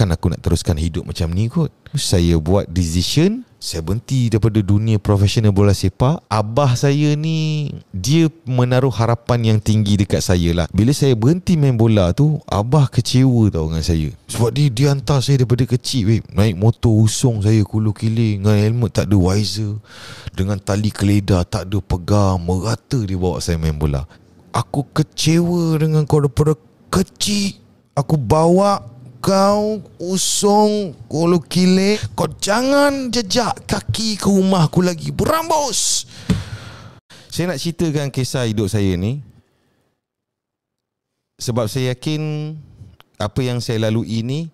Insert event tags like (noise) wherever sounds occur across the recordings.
takkan aku nak teruskan hidup macam ni kot saya buat decision saya berhenti daripada dunia profesional bola sepak Abah saya ni Dia menaruh harapan yang tinggi dekat saya lah Bila saya berhenti main bola tu Abah kecewa tau dengan saya Sebab dia, dia hantar saya daripada kecil babe. Naik motor usung saya kulu kilir Dengan helmet tak ada wiser Dengan tali keledar tak ada pegang Merata dia bawa saya main bola Aku kecewa dengan kau daripada kecil Aku bawa kau usung kolo kile kau jangan jejak kaki ke rumah aku lagi berambus saya nak ceritakan kisah hidup saya ni sebab saya yakin apa yang saya lalu ini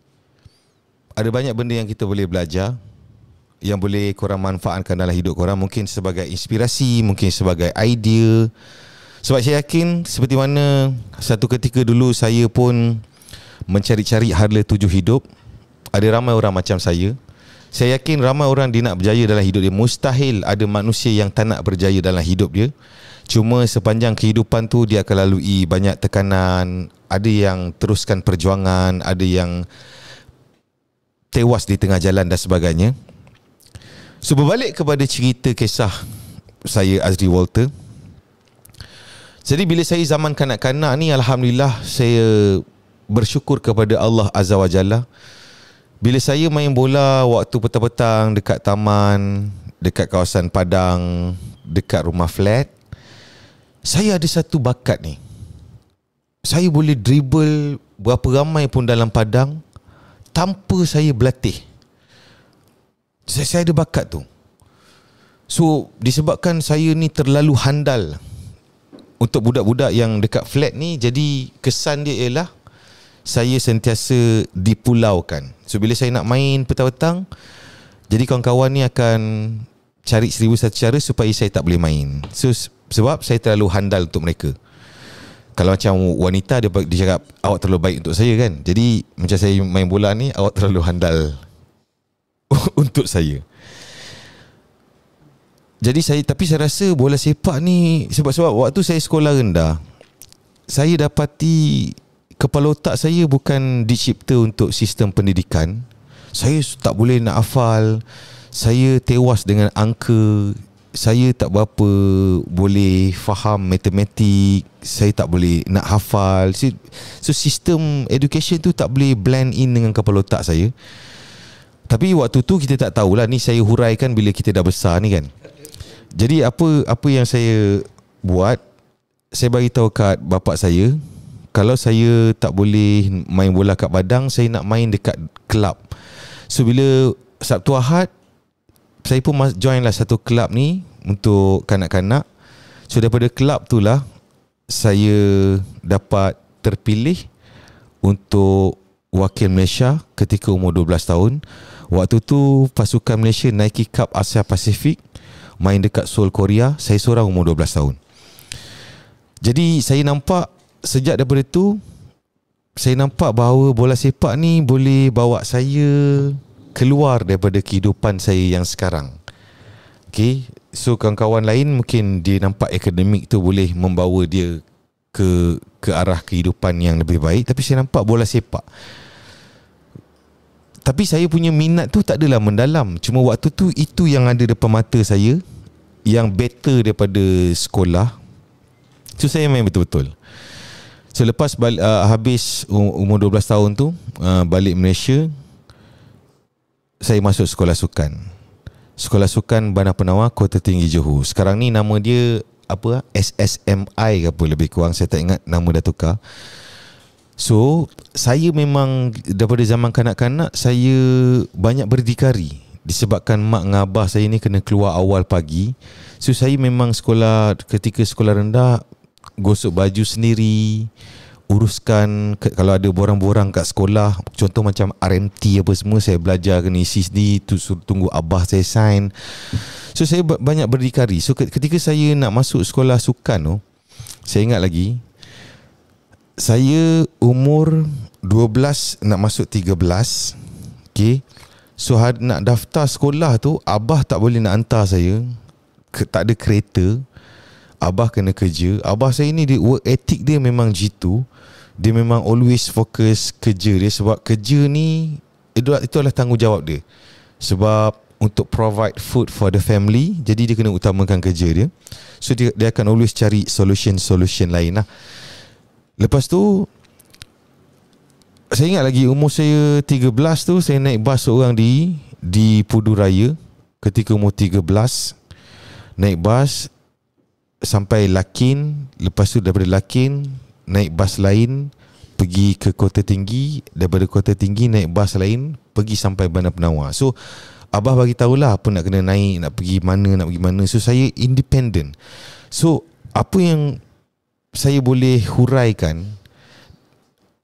ada banyak benda yang kita boleh belajar yang boleh korang manfaatkan dalam hidup korang mungkin sebagai inspirasi mungkin sebagai idea sebab saya yakin seperti mana satu ketika dulu saya pun mencari-cari harta tujuh hidup ada ramai orang macam saya saya yakin ramai orang dia nak berjaya dalam hidup dia mustahil ada manusia yang tak nak berjaya dalam hidup dia cuma sepanjang kehidupan tu dia akan lalui banyak tekanan ada yang teruskan perjuangan ada yang tewas di tengah jalan dan sebagainya so berbalik kepada cerita kisah saya Azri Walter jadi bila saya zaman kanak-kanak ni Alhamdulillah saya bersyukur kepada Allah Azza wa Jalla bila saya main bola waktu petang-petang dekat taman, dekat kawasan padang, dekat rumah flat, saya ada satu bakat ni. Saya boleh dribble berapa ramai pun dalam padang tanpa saya berlatih. Saya, saya ada bakat tu. So, disebabkan saya ni terlalu handal untuk budak-budak yang dekat flat ni, jadi kesan dia ialah saya sentiasa dipulaukan. So bila saya nak main petang-petang, jadi kawan-kawan ni akan cari seribu satu cara supaya saya tak boleh main. So sebab saya terlalu handal untuk mereka. Kalau macam wanita dia, dia cakap awak terlalu baik untuk saya kan. Jadi macam saya main bola ni awak terlalu handal (laughs) untuk saya. Jadi saya tapi saya rasa bola sepak ni sebab sebab waktu saya sekolah rendah saya dapati kepala otak saya bukan dicipta untuk sistem pendidikan. Saya tak boleh nak hafal. Saya tewas dengan angka. Saya tak berapa boleh faham matematik. Saya tak boleh nak hafal. So sistem education tu tak boleh blend in dengan kepala otak saya. Tapi waktu tu kita tak tahulah ni saya huraikan bila kita dah besar ni kan. Jadi apa apa yang saya buat saya bagi tahu kat bapak saya kalau saya tak boleh main bola kat padang saya nak main dekat kelab so bila Sabtu Ahad saya pun join lah satu kelab ni untuk kanak-kanak so daripada kelab tu lah saya dapat terpilih untuk wakil Malaysia ketika umur 12 tahun waktu tu pasukan Malaysia Nike Cup Asia Pacific main dekat Seoul Korea saya seorang umur 12 tahun jadi saya nampak sejak daripada tu saya nampak bahawa bola sepak ni boleh bawa saya keluar daripada kehidupan saya yang sekarang. Okay. So kawan-kawan lain mungkin dia nampak akademik tu boleh membawa dia ke ke arah kehidupan yang lebih baik. Tapi saya nampak bola sepak. Tapi saya punya minat tu tak adalah mendalam. Cuma waktu tu itu yang ada depan mata saya yang better daripada sekolah. So saya main betul-betul. Selepas so, balik, uh, habis umur 12 tahun tu uh, Balik Malaysia Saya masuk sekolah sukan Sekolah sukan Bandar penawa Kota Tinggi Johor Sekarang ni nama dia apa SSMI ke apa lebih kurang Saya tak ingat nama dah tukar So saya memang daripada zaman kanak-kanak Saya banyak berdikari Disebabkan mak dan abah saya ni kena keluar awal pagi So saya memang sekolah ketika sekolah rendah gosok baju sendiri uruskan ke, kalau ada borang-borang kat sekolah contoh macam RMT apa semua saya belajar kena isi sendiri tu tunggu abah saya sign so saya banyak berdikari so ketika saya nak masuk sekolah sukan tu saya ingat lagi saya umur 12 nak masuk 13 okay so nak daftar sekolah tu abah tak boleh nak hantar saya tak ada kereta Abah kena kerja Abah saya ni dia, Work ethic dia memang jitu Dia memang always fokus kerja dia Sebab kerja ni Itu adalah tanggungjawab dia Sebab untuk provide food for the family Jadi dia kena utamakan kerja dia So dia, dia akan always cari solution-solution lain lah Lepas tu Saya ingat lagi umur saya 13 tu Saya naik bas seorang di Di Pudu Raya Ketika umur 13 Naik bas sampai Lakin lepas tu daripada Lakin naik bas lain pergi ke kota tinggi daripada kota tinggi naik bas lain pergi sampai Bandar Penawar so Abah bagi tahulah apa nak kena naik nak pergi mana nak pergi mana so saya independent so apa yang saya boleh huraikan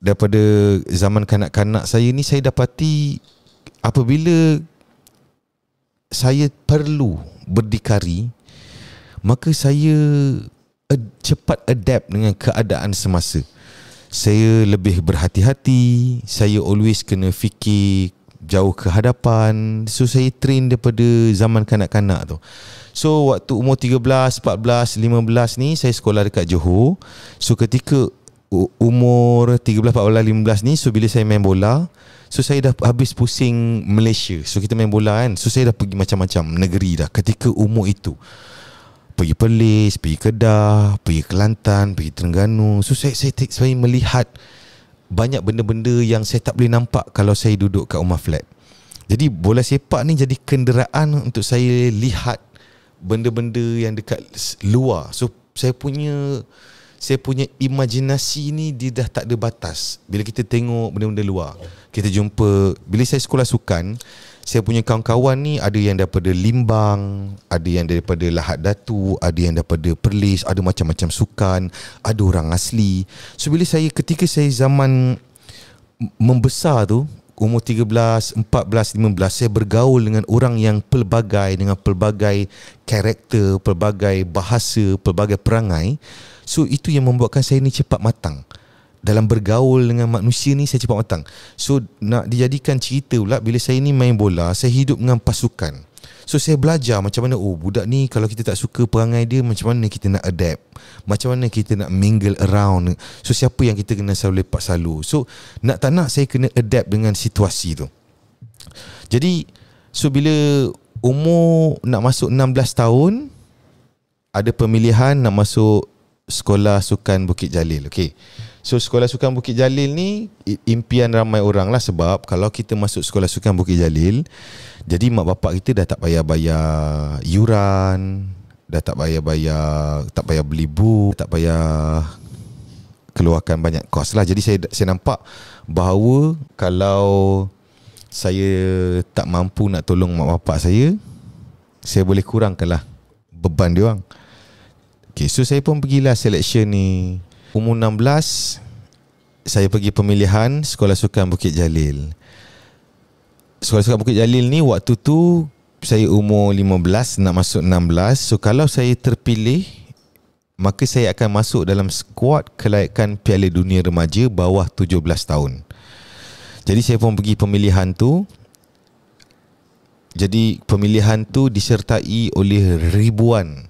daripada zaman kanak-kanak saya ni saya dapati apabila saya perlu berdikari maka saya ad, cepat adapt dengan keadaan semasa. Saya lebih berhati-hati, saya always kena fikir jauh ke hadapan. So saya train daripada zaman kanak-kanak tu. So waktu umur 13, 14, 15 ni saya sekolah dekat Johor. So ketika umur 13, 14, 15 ni so bila saya main bola, so saya dah habis pusing Malaysia. So kita main bola kan. So saya dah pergi macam-macam negeri dah ketika umur itu pergi Perlis, pergi Kedah, pergi Kelantan, pergi Terengganu. So saya saya, saya melihat banyak benda-benda yang saya tak boleh nampak kalau saya duduk kat rumah flat. Jadi bola sepak ni jadi kenderaan untuk saya lihat benda-benda yang dekat luar. So saya punya saya punya imajinasi ni dia dah tak ada batas bila kita tengok benda-benda luar. Kita jumpa bila saya sekolah sukan saya punya kawan-kawan ni ada yang daripada Limbang, ada yang daripada lahat Datu, ada yang daripada Perlis, ada macam-macam sukan, ada orang asli. So bila saya ketika saya zaman membesar tu, umur 13, 14, 15, saya bergaul dengan orang yang pelbagai dengan pelbagai karakter, pelbagai bahasa, pelbagai perangai. So itu yang membuatkan saya ni cepat matang dalam bergaul dengan manusia ni saya cepat matang. So nak dijadikan cerita pula bila saya ni main bola, saya hidup dengan pasukan. So saya belajar macam mana oh budak ni kalau kita tak suka perangai dia macam mana kita nak adapt. Macam mana kita nak mingle around. So siapa yang kita kena selalu lepak selalu. So nak tak nak saya kena adapt dengan situasi tu. Jadi so bila umur nak masuk 16 tahun ada pemilihan nak masuk sekolah sukan Bukit Jalil. Okey. So sekolah sukan Bukit Jalil ni impian ramai orang lah sebab kalau kita masuk sekolah sukan Bukit Jalil, jadi mak bapak kita dah tak payah bayar yuran, dah tak payah bayar, tak payah beli buku, tak payah keluarkan banyak kos lah. Jadi saya saya nampak bahawa kalau saya tak mampu nak tolong mak bapak saya, saya boleh kurangkan lah beban dia orang. Okay, so saya pun pergilah selection ni Umur 16 Saya pergi pemilihan Sekolah Sukan Bukit Jalil Sekolah Sukan Bukit Jalil ni Waktu tu Saya umur 15 Nak masuk 16 So kalau saya terpilih Maka saya akan masuk dalam skuad kelayakan Piala Dunia Remaja bawah 17 tahun. Jadi saya pun pergi pemilihan tu. Jadi pemilihan tu disertai oleh ribuan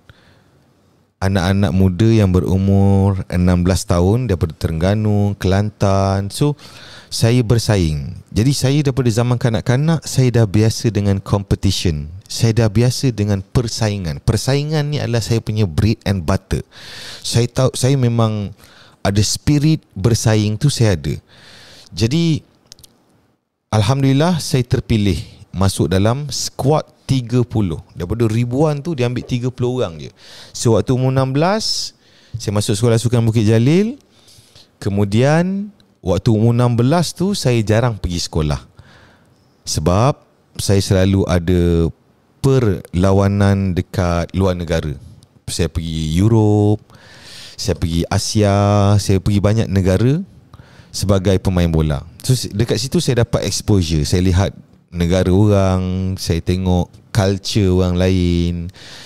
anak-anak muda yang berumur 16 tahun daripada Terengganu, Kelantan. So saya bersaing. Jadi saya daripada zaman kanak-kanak saya dah biasa dengan competition. Saya dah biasa dengan persaingan. Persaingan ni adalah saya punya bread and butter. Saya tahu saya memang ada spirit bersaing tu saya ada. Jadi alhamdulillah saya terpilih masuk dalam squad 30 Daripada ribuan tu dia ambil 30 orang je So waktu umur 16 Saya masuk sekolah sukan Bukit Jalil Kemudian Waktu umur 16 tu saya jarang pergi sekolah Sebab saya selalu ada perlawanan dekat luar negara Saya pergi Europe Saya pergi Asia Saya pergi banyak negara Sebagai pemain bola So dekat situ saya dapat exposure Saya lihat negara orang Saya tengok culture orang lain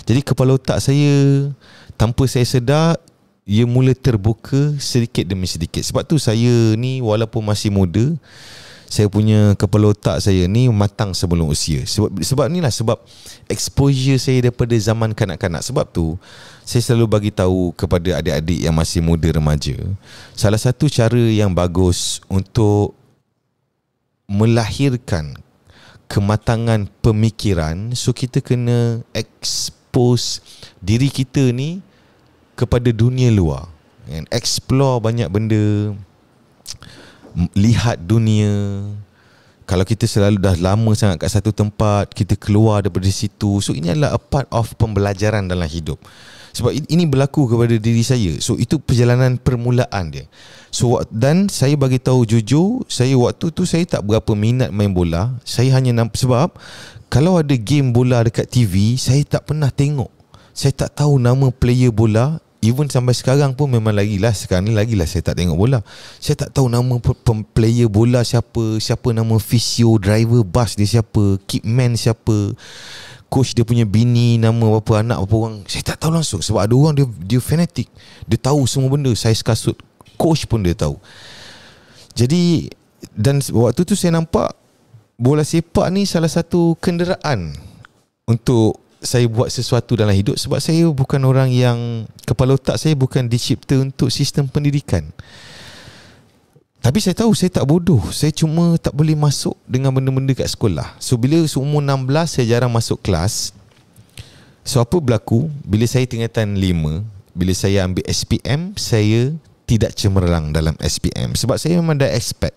Jadi kepala otak saya Tanpa saya sedar Ia mula terbuka sedikit demi sedikit Sebab tu saya ni walaupun masih muda saya punya kepala otak saya ni matang sebelum usia sebab sebab lah sebab exposure saya daripada zaman kanak-kanak sebab tu saya selalu bagi tahu kepada adik-adik yang masih muda remaja salah satu cara yang bagus untuk melahirkan kematangan pemikiran so kita kena expose diri kita ni kepada dunia luar and explore banyak benda lihat dunia kalau kita selalu dah lama sangat kat satu tempat kita keluar daripada situ so ini adalah a part of pembelajaran dalam hidup sebab ini berlaku kepada diri saya so itu perjalanan permulaan dia So dan saya bagi tahu jujur, saya waktu tu saya tak berapa minat main bola. Saya hanya sebab kalau ada game bola dekat TV, saya tak pernah tengok. Saya tak tahu nama player bola. Even sampai sekarang pun memang lagi lah sekarang ni lagi lah saya tak tengok bola. Saya tak tahu nama player bola siapa, siapa nama physio, driver, bus dia siapa, keep man siapa, coach dia punya bini, nama apa anak apa orang. Saya tak tahu langsung sebab ada orang dia dia fanatik. Dia tahu semua benda. Saya kasut, coach pun dia tahu. Jadi dan waktu tu saya nampak bola sepak ni salah satu kenderaan untuk saya buat sesuatu dalam hidup sebab saya bukan orang yang kepala otak saya bukan dicipta untuk sistem pendidikan. Tapi saya tahu saya tak bodoh. Saya cuma tak boleh masuk dengan benda-benda kat sekolah. So bila umur 16 saya jarang masuk kelas. So apa berlaku? Bila saya tingkatan 5, bila saya ambil SPM, saya tidak cemerlang dalam SPM sebab saya memang dah expect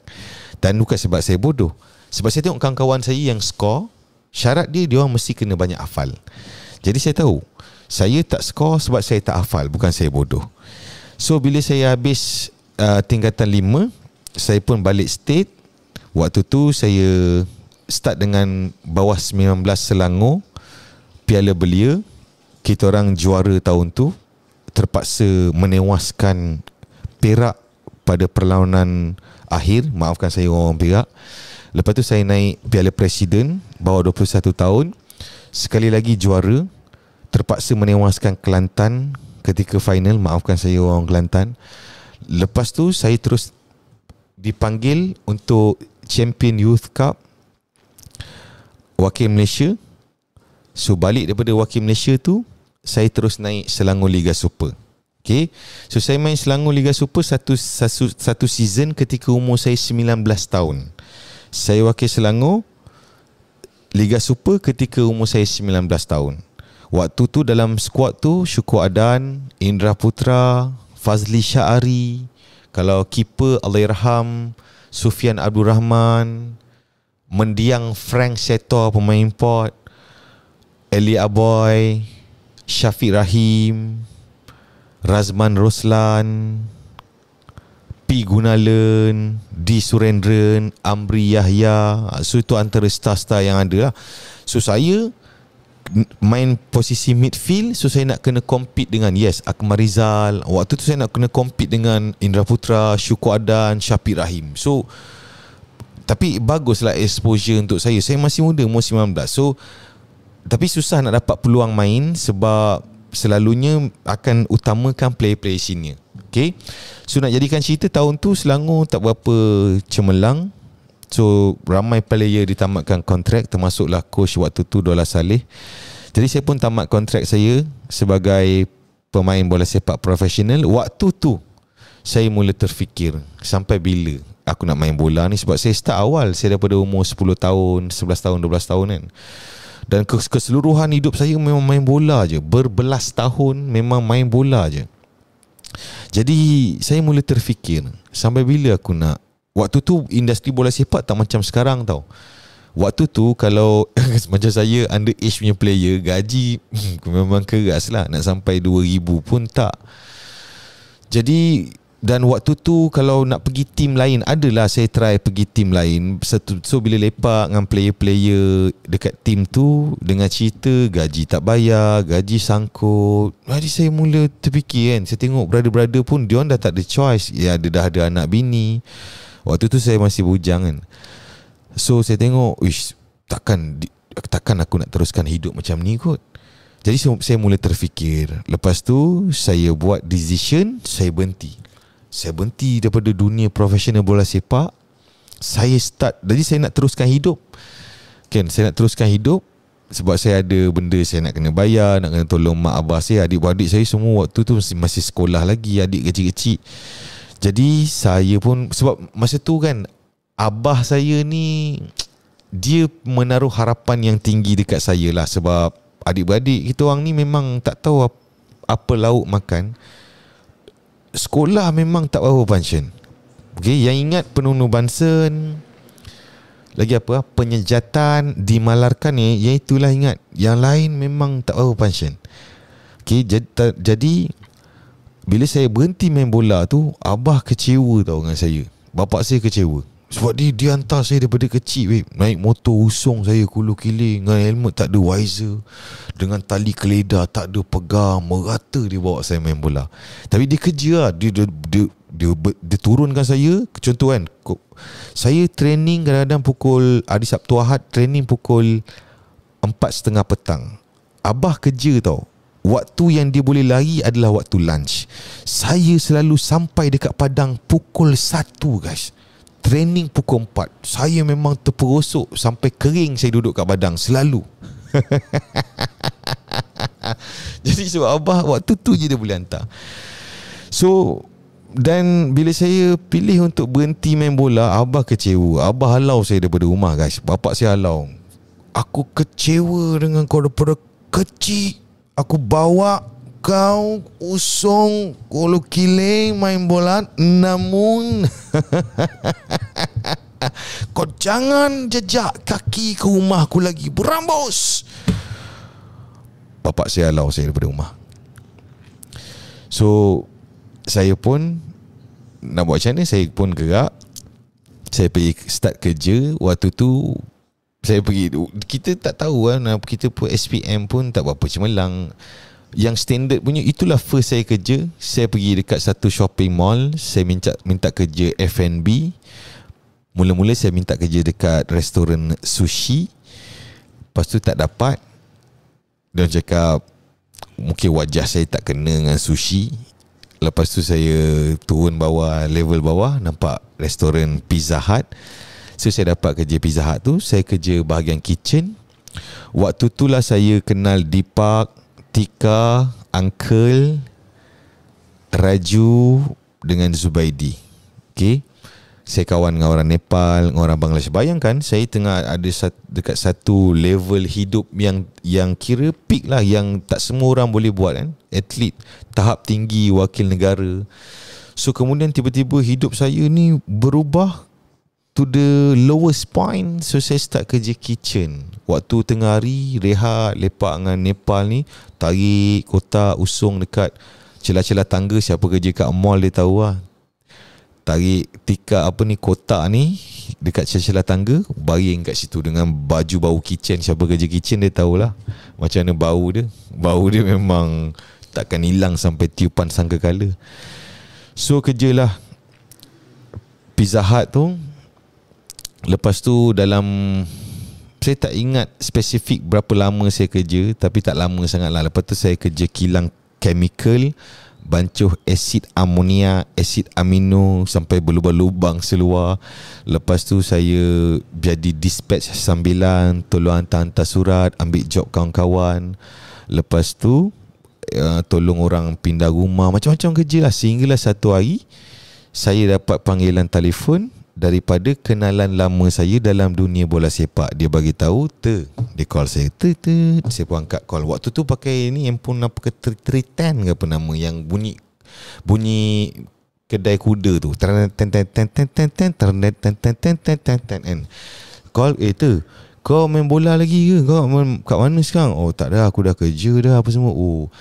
dan bukan sebab saya bodoh sebab saya tengok kawan-kawan saya yang skor syarat dia dia orang mesti kena banyak hafal jadi saya tahu saya tak skor sebab saya tak hafal bukan saya bodoh so bila saya habis uh, tingkatan 5 saya pun balik state waktu tu saya start dengan bawah 19 Selangor Piala Belia kita orang juara tahun tu terpaksa menewaskan Perak pada perlawanan akhir maafkan saya orang Perak lepas tu saya naik Piala Presiden bawa 21 tahun sekali lagi juara terpaksa menewaskan Kelantan ketika final maafkan saya orang Kelantan lepas tu saya terus dipanggil untuk Champion Youth Cup Wakil Malaysia So balik daripada Wakil Malaysia tu Saya terus naik Selangor Liga Super Okay. So saya main Selangor Liga Super satu, satu, satu season ketika umur saya 19 tahun. Saya wakil Selangor Liga Super ketika umur saya 19 tahun. Waktu tu dalam squad tu Syukur Adan, Indra Putra, Fazli Syahari, kalau keeper Allahyarham Sufian Abdul Rahman, mendiang Frank Setor pemain port, Eli Aboy, Syafiq Rahim, Razman Roslan P. Gunalan D. Surendran Amri Yahya So itu antara star-star yang ada lah So saya Main posisi midfield So saya nak kena compete dengan Yes Akmar Rizal Waktu tu saya nak kena compete dengan Indra Putra Syukur Adan Syafiq Rahim So Tapi baguslah exposure untuk saya Saya masih muda Umur 19 So Tapi susah nak dapat peluang main Sebab selalunya akan utamakan player-player senior. Okay. So nak jadikan cerita tahun tu Selangor tak berapa cemerlang. So ramai player ditamatkan kontrak termasuklah coach waktu tu Dola Saleh. Jadi saya pun tamat kontrak saya sebagai pemain bola sepak profesional. Waktu tu saya mula terfikir sampai bila aku nak main bola ni sebab saya start awal saya daripada umur 10 tahun, 11 tahun, 12 tahun kan. Dan keseluruhan hidup saya memang main bola je Berbelas tahun memang main bola je Jadi saya mula terfikir Sampai bila aku nak Waktu tu industri bola sepak tak macam sekarang tau Waktu tu kalau (laughs) macam saya under age punya player Gaji (laughs) memang keras lah Nak sampai 2000 pun tak jadi dan waktu tu kalau nak pergi team lain adalah saya try pergi team lain satu so bila lepak dengan player-player dekat team tu dengan cerita gaji tak bayar gaji sangkut jadi saya mula terfikir kan saya tengok brother-brother pun dia dah tak ada choice ya dia dah ada anak bini waktu tu saya masih bujang kan so saya tengok wish takkan takkan aku nak teruskan hidup macam ni kot jadi saya mula terfikir Lepas tu Saya buat decision Saya berhenti saya berhenti daripada dunia profesional bola sepak saya start jadi saya nak teruskan hidup kan saya nak teruskan hidup sebab saya ada benda saya nak kena bayar nak kena tolong mak abah saya adik-adik saya semua waktu tu masih, masih sekolah lagi adik kecil-kecil jadi saya pun sebab masa tu kan abah saya ni dia menaruh harapan yang tinggi dekat saya lah sebab adik-beradik kita orang ni memang tak tahu apa, apa lauk makan sekolah memang tak power function. Okay, yang ingat penunu Bansen lagi apa penyejatan dimalarkan ni yang itulah ingat yang lain memang tak power function. Okey, jadi, jadi bila saya berhenti main bola tu abah kecewa tau dengan saya. Bapak saya kecewa. Sebab dia, dia hantar saya daripada kecil weh. Naik motor usung saya kulu kili Dengan helmet tak ada wiser Dengan tali keledar tak ada pegang Merata dia bawa saya main bola Tapi dia kerja lah Dia, dia, dia, dia, dia, dia turunkan saya Contoh kan Saya training kadang-kadang pukul Hari ah, Sabtu Ahad training pukul empat setengah petang Abah kerja tau Waktu yang dia boleh lari adalah waktu lunch Saya selalu sampai dekat padang pukul satu guys Training pukul 4 Saya memang terperosok Sampai kering saya duduk kat badang Selalu (laughs) Jadi so Abah waktu tu je dia boleh hantar So Dan bila saya pilih untuk berhenti main bola Abah kecewa Abah halau saya daripada rumah guys Bapak saya halau Aku kecewa dengan kau daripada kecil Aku bawa kau usung kalau kiling main bola namun (laughs) Kau jangan jejak kaki ke rumah aku lagi Berambus Bapak saya allow saya daripada rumah So Saya pun Nak buat macam ni Saya pun gerak Saya pergi start kerja Waktu tu Saya pergi Kita tak tahu lah Kita pun SPM pun Tak berapa cemerlang Yang standard punya Itulah first saya kerja Saya pergi dekat satu shopping mall Saya minta, minta kerja F&B Mula-mula saya minta kerja dekat restoran sushi Lepas tu tak dapat Dia cakap Mungkin wajah saya tak kena dengan sushi Lepas tu saya turun bawah level bawah Nampak restoran Pizza Hut So saya dapat kerja Pizza Hut tu Saya kerja bahagian kitchen Waktu tu lah saya kenal Deepak Tika Uncle Raju Dengan Zubaidi Okay saya kawan dengan orang Nepal, dengan orang Bangladesh. Bayangkan saya tengah ada satu, dekat satu level hidup yang yang kira peak lah yang tak semua orang boleh buat kan. Atlet tahap tinggi wakil negara. So kemudian tiba-tiba hidup saya ni berubah to the lowest point. So saya start kerja kitchen. Waktu tengah hari rehat lepak dengan Nepal ni tarik kotak usung dekat celah-celah tangga siapa kerja kat mall dia tahu lah Tarik tika apa ni kotak ni Dekat celah-celah tangga Baring kat situ dengan baju bau kitchen Siapa kerja kitchen dia tahulah Macam mana bau dia Bau dia memang takkan hilang sampai tiupan sangka kala So kerjalah Pizza Hut tu Lepas tu dalam Saya tak ingat spesifik berapa lama saya kerja Tapi tak lama sangat lah Lepas tu saya kerja kilang chemical bancuh asid amonia, asid amino sampai berlubang-lubang seluar. Lepas tu saya jadi dispatch sambilan, tolong hantar-hantar surat, ambil job kawan-kawan. Lepas tu uh, tolong orang pindah rumah, macam-macam kerja lah. Sehinggalah satu hari saya dapat panggilan telefon daripada kenalan lama saya dalam dunia bola sepak dia bagi tahu te dia call saya te te saya pun angkat call waktu tu pakai ni handphone apa ke triten ke apa nama yang bunyi bunyi kedai kuda tu ten ten ten ten ten ten ten ten ten ten ten ten ten ten ten call eh te kau main bola lagi ke kau main, kat mana sekarang oh tak ada aku dah kerja dah apa semua oh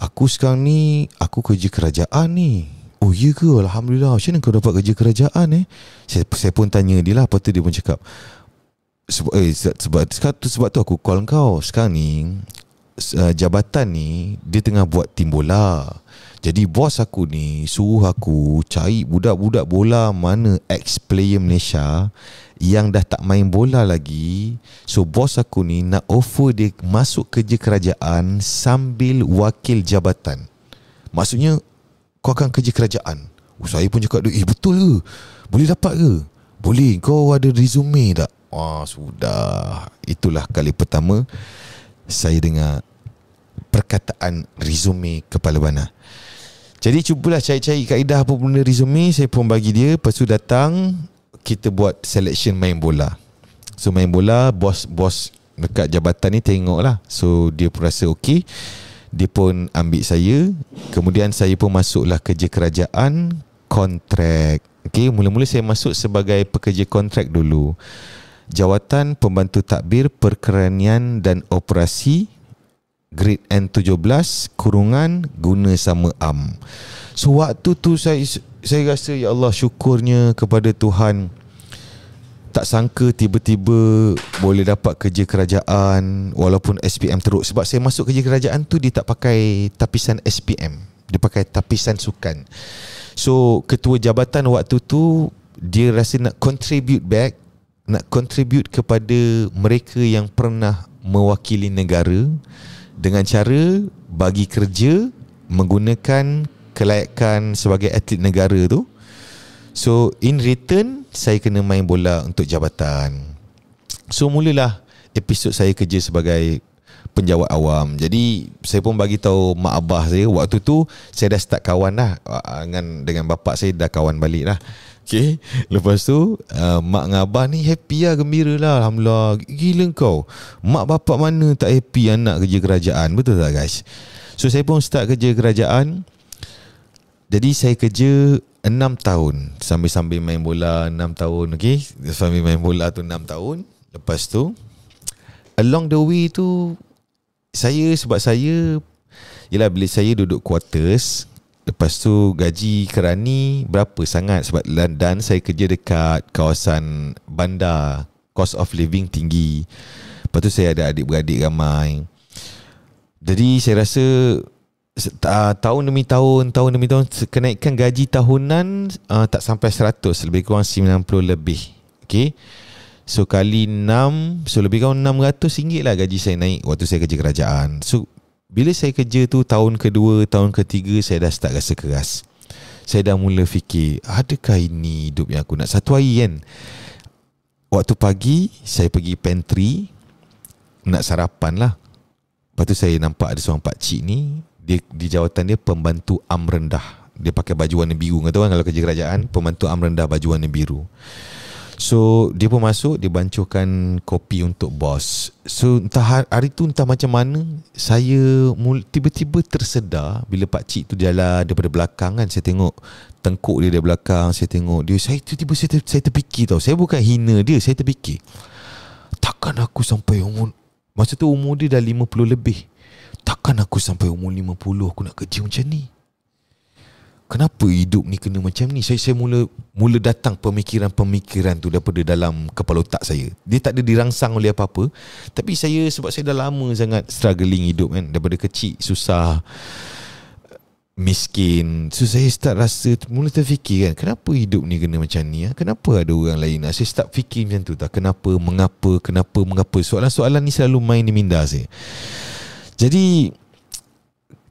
aku sekarang ni aku kerja kerajaan ni Oh iya ke Alhamdulillah Macam mana kau dapat kerja kerajaan eh Saya, saya pun tanya dia lah Apa tu dia pun cakap sebab, eh, sebab, sebab, sebab tu aku call kau Sekarang ni uh, Jabatan ni Dia tengah buat tim bola Jadi bos aku ni Suruh aku Cari budak-budak bola Mana ex-player Malaysia Yang dah tak main bola lagi So bos aku ni Nak offer dia Masuk kerja kerajaan Sambil wakil jabatan Maksudnya kau akan kerja kerajaan. Oh, saya pun cakap, eh betul ke? Boleh dapat ke? Boleh, kau ada resume tak? Wah, sudah. Itulah kali pertama saya dengar perkataan resume kepala bana. Jadi cubalah cari-cari kaedah apa benda resume, saya pun bagi dia. Lepas datang, kita buat selection main bola. So main bola, bos-bos dekat jabatan ni tengoklah. So dia pun rasa okey dia pun ambil saya kemudian saya pun masuklah kerja kerajaan kontrak okey mula-mula saya masuk sebagai pekerja kontrak dulu jawatan pembantu takbir perkeranian dan operasi grid N17 kurungan guna sama am so waktu tu saya saya rasa ya Allah syukurnya kepada Tuhan tak sangka tiba-tiba boleh dapat kerja kerajaan walaupun SPM teruk sebab saya masuk kerja kerajaan tu dia tak pakai tapisan SPM dia pakai tapisan sukan so ketua jabatan waktu tu dia rasa nak contribute back nak contribute kepada mereka yang pernah mewakili negara dengan cara bagi kerja menggunakan kelayakan sebagai atlet negara tu So in return Saya kena main bola Untuk jabatan So mulalah Episod saya kerja sebagai Penjawat awam Jadi Saya pun bagi tahu Mak Abah saya Waktu tu Saya dah start kawan lah ah, ah, Dengan, dengan bapak saya Dah kawan balik lah Okay Lepas tu uh, Mak dengan Abah ni Happy lah Gembira lah Alhamdulillah Gila kau Mak bapak mana Tak happy Anak kerja kerajaan Betul tak guys So saya pun start kerja kerajaan jadi saya kerja 6 tahun sambil-sambil main bola 6 tahun okey sambil main bola tu 6 tahun lepas tu along the way tu saya sebab saya yalah bila saya duduk quarters lepas tu gaji kerani berapa sangat sebab dan saya kerja dekat kawasan bandar cost of living tinggi lepas tu saya ada adik-beradik ramai jadi saya rasa uh, tahun demi tahun, tahun demi tahun kenaikan gaji tahunan uh, tak sampai 100, lebih kurang 90 lebih. Okay, So kali 6, so lebih kurang RM600 lah gaji saya naik waktu saya kerja kerajaan. So bila saya kerja tu tahun kedua, tahun ketiga saya dah start rasa keras. Saya dah mula fikir, adakah ini hidup yang aku nak? Satu hari kan, waktu pagi saya pergi pantry nak sarapan lah. Lepas tu saya nampak ada seorang pakcik ni, dia di jawatan dia pembantu am rendah. Dia pakai baju warna biru kata kan kalau kerja kerajaan, pembantu am rendah baju warna biru. So dia pun masuk Dia bancuhkan kopi untuk bos So entah ha-, hari tu entah macam mana Saya tiba-tiba tersedar Bila Pak pakcik tu jalan daripada belakang kan Saya tengok tengkuk dia dari belakang Saya tengok dia Saya tiba-tiba saya, ter- saya terfikir tau Saya bukan hina dia Saya terfikir Takkan aku sampai umur Masa tu umur dia dah 50 lebih takkan aku sampai umur 50 aku nak kerja macam ni kenapa hidup ni kena macam ni saya saya mula mula datang pemikiran-pemikiran tu daripada dalam kepala otak saya dia tak ada dirangsang oleh apa-apa tapi saya sebab saya dah lama sangat struggling hidup kan daripada kecil susah miskin so saya start rasa mula terfikir kan kenapa hidup ni kena macam ni ya? kenapa ada orang lain ah, saya start fikir macam tu tak kenapa mengapa kenapa mengapa soalan-soalan ni selalu main di minda saya jadi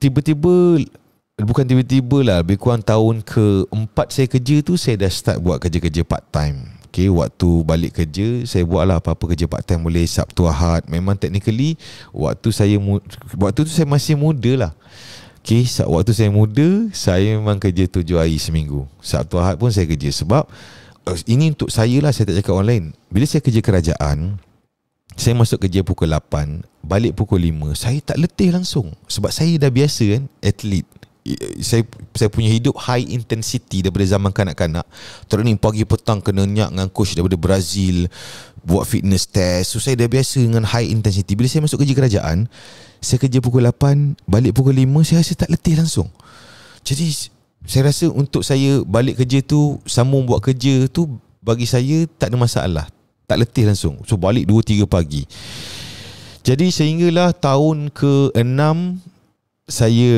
Tiba-tiba Bukan tiba-tiba lah Lebih kurang tahun ke Empat saya kerja tu Saya dah start buat kerja-kerja part time Okay Waktu balik kerja Saya buat lah apa-apa kerja part time Boleh Sabtu Ahad Memang technically Waktu saya Waktu tu saya masih muda lah Okay Waktu saya muda Saya memang kerja tujuh hari seminggu Sabtu Ahad pun saya kerja Sebab eh, ini untuk saya lah Saya tak cakap online Bila saya kerja kerajaan saya masuk kerja pukul 8 Balik pukul 5 Saya tak letih langsung Sebab saya dah biasa kan Atlet saya saya punya hidup high intensity daripada zaman kanak-kanak. Training pagi petang kena nyak dengan coach daripada Brazil buat fitness test. So saya dah biasa dengan high intensity. Bila saya masuk kerja kerajaan, saya kerja pukul 8, balik pukul 5 saya rasa tak letih langsung. Jadi saya rasa untuk saya balik kerja tu sambung buat kerja tu bagi saya tak ada masalah. Tak letih langsung So balik 2-3 pagi Jadi sehinggalah tahun ke-6 Saya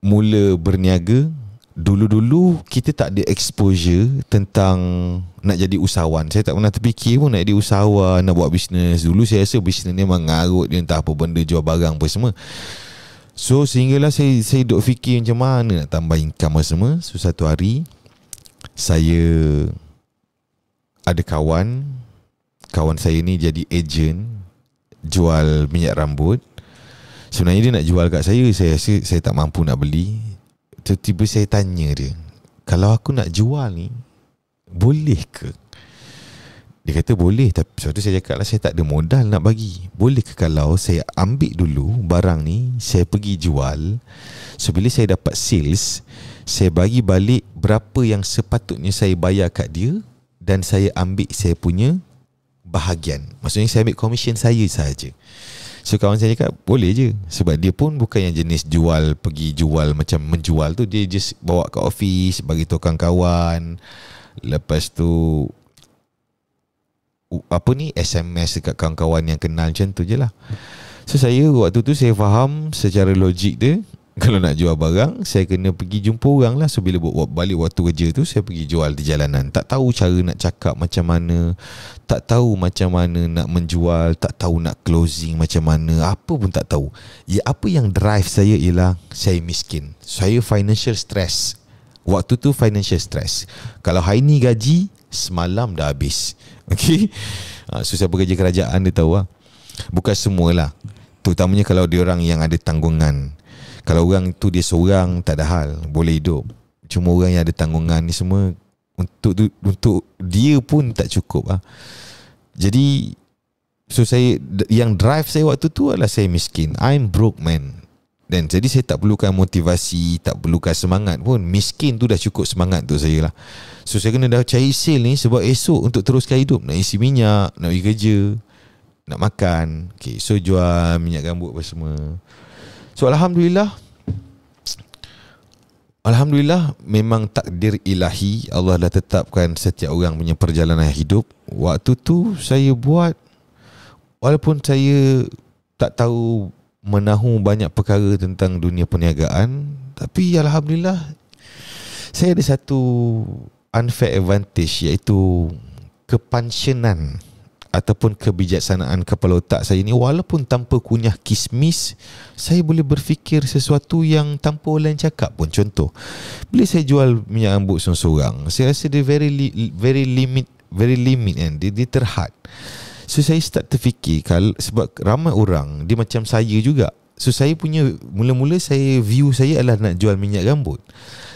mula berniaga Dulu-dulu kita tak ada exposure Tentang nak jadi usahawan Saya tak pernah terfikir pun nak jadi usahawan Nak buat bisnes Dulu saya rasa bisnes ni memang ngarut dia, Entah apa benda jual barang apa semua So sehinggalah saya saya duk fikir macam mana nak tambah income semua. So satu hari saya ada kawan kawan saya ni jadi agent jual minyak rambut. Sebenarnya dia nak jual kat saya, saya rasa saya tak mampu nak beli. Tiba-tiba saya tanya dia, kalau aku nak jual ni, boleh ke? Dia kata boleh tapi sebab tu saya cakap lah saya tak ada modal nak bagi. Boleh ke kalau saya ambil dulu barang ni, saya pergi jual. So bila saya dapat sales, saya bagi balik berapa yang sepatutnya saya bayar kat dia dan saya ambil saya punya bahagian Maksudnya saya ambil komisen saya sahaja So kawan saya cakap boleh je Sebab dia pun bukan yang jenis jual Pergi jual macam menjual tu Dia just bawa ke office Bagi tukang kawan Lepas tu Apa ni SMS dekat kawan-kawan yang kenal macam tu je lah So saya waktu tu saya faham Secara logik dia (laughs) kalau nak jual barang saya kena pergi jumpa orang lah so bila balik waktu kerja tu saya pergi jual di jalanan tak tahu cara nak cakap macam mana tak tahu macam mana nak menjual tak tahu nak closing macam mana apa pun tak tahu ya, apa yang drive saya ialah saya miskin saya financial stress waktu tu financial stress kalau hari ni gaji semalam dah habis (laughs) Okay So ah, siapa kerja kerajaan dia tahu lah Bukan semualah Terutamanya kalau dia orang yang ada tanggungan kalau orang tu dia seorang tak ada hal, boleh hidup. Cuma orang yang ada tanggungan ni semua untuk untuk dia pun tak cukup ah. Jadi so saya yang drive saya waktu tu adalah saya miskin. I'm broke man. Dan jadi saya tak perlukan motivasi Tak perlukan semangat pun Miskin tu dah cukup semangat tu saya lah So saya kena dah cari sale ni Sebab esok untuk teruskan hidup Nak isi minyak Nak pergi kerja Nak makan okay, So jual minyak rambut apa semua So Alhamdulillah Alhamdulillah memang takdir ilahi Allah dah tetapkan setiap orang punya perjalanan hidup Waktu tu saya buat Walaupun saya tak tahu menahu banyak perkara tentang dunia perniagaan Tapi Alhamdulillah Saya ada satu unfair advantage iaitu kepansionan ataupun kebijaksanaan kepala otak saya ni walaupun tanpa kunyah kismis saya boleh berfikir sesuatu yang tanpa orang cakap pun contoh bila saya jual minyak rambut seorang-seorang saya rasa dia very li- very limit very limit kan dia, dia terhad so saya start terfikir kalau, sebab ramai orang dia macam saya juga so saya punya mula-mula saya view saya adalah nak jual minyak rambut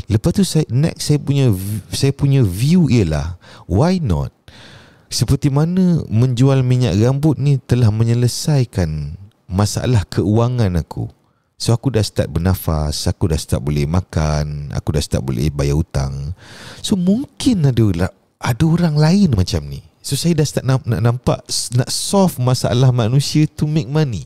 lepas tu saya, next saya punya saya punya view ialah why not seperti mana menjual minyak rambut ni telah menyelesaikan masalah keuangan aku. So aku dah start bernafas, aku dah start boleh makan, aku dah start boleh bayar hutang. So mungkin ada ada orang lain macam ni. So saya dah start nak, nak nampak nak solve masalah manusia to make money.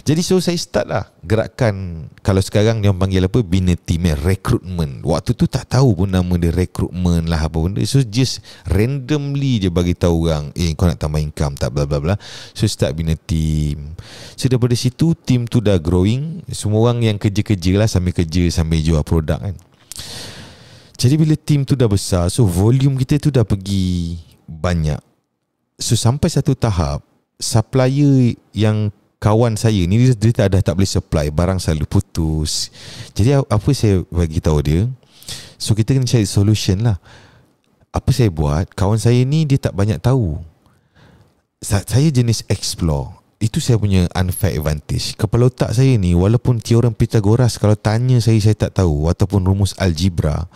Jadi so saya start lah Gerakan Kalau sekarang dia panggil apa Bina team Recruitment Waktu tu tak tahu pun Nama dia recruitment lah Apa benda So just Randomly je bagi tahu orang Eh kau nak tambah income tak bla bla bla. So start bina team So daripada situ Team tu dah growing Semua orang yang kerja-kerja lah Sambil kerja Sambil jual produk kan Jadi bila team tu dah besar So volume kita tu dah pergi Banyak So sampai satu tahap supplier yang kawan saya ni dia, dia tak dah tak boleh supply barang selalu putus. Jadi apa saya bagi tahu dia? So kita kena cari solution lah. Apa saya buat? Kawan saya ni dia tak banyak tahu. saya jenis explore. Itu saya punya unfair advantage. Kepala otak saya ni walaupun teorem Pythagoras kalau tanya saya saya tak tahu ataupun rumus algebra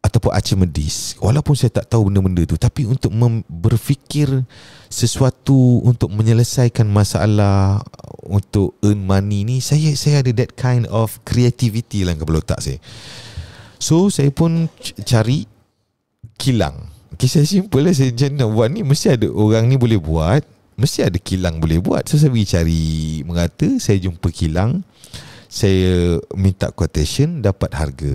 ataupun medis. walaupun saya tak tahu benda-benda tu tapi untuk berfikir sesuatu untuk menyelesaikan masalah uh, untuk earn money ni saya saya ada that kind of creativity lah kepala otak saya so saya pun cari kilang Okay, saya simple lah Saya macam nak buat ni Mesti ada orang ni boleh buat Mesti ada kilang boleh buat So saya pergi cari Mengata Saya jumpa kilang Saya minta quotation Dapat harga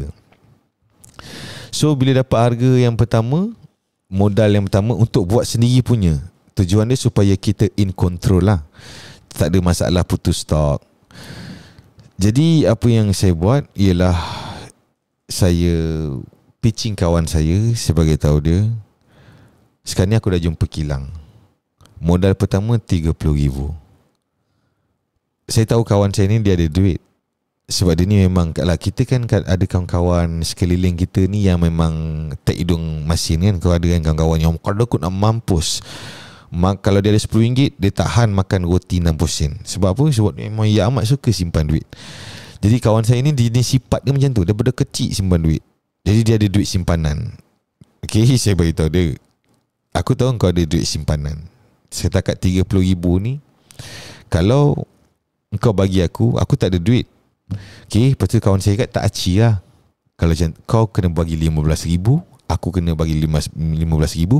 So bila dapat harga yang pertama Modal yang pertama untuk buat sendiri punya Tujuan dia supaya kita in control lah Tak ada masalah putus stok Jadi apa yang saya buat ialah Saya pitching kawan saya sebagai tahu dia Sekarang ni aku dah jumpa kilang Modal pertama RM30,000 Saya tahu kawan saya ni dia ada duit sebab dia ni memang lah, kita kan ada kawan-kawan sekeliling kita ni yang memang tak hidung masin kan kau ada kan kawan-kawan yang oh, kalau aku nak mampus Mak, kalau dia ada RM10 dia tahan makan roti 60 sen sebab apa sebab memang ia ya amat suka simpan duit jadi kawan saya ni dia, dia sifat dia macam tu daripada kecil simpan duit jadi dia ada duit simpanan Okay (laughs) saya beritahu dia aku tahu kau ada duit simpanan setakat RM30,000 ni kalau kau bagi aku aku tak ada duit Okay Lepas tu kawan saya kata Tak aci lah Kalau macam Kau kena bagi RM15,000 Aku kena bagi RM15,000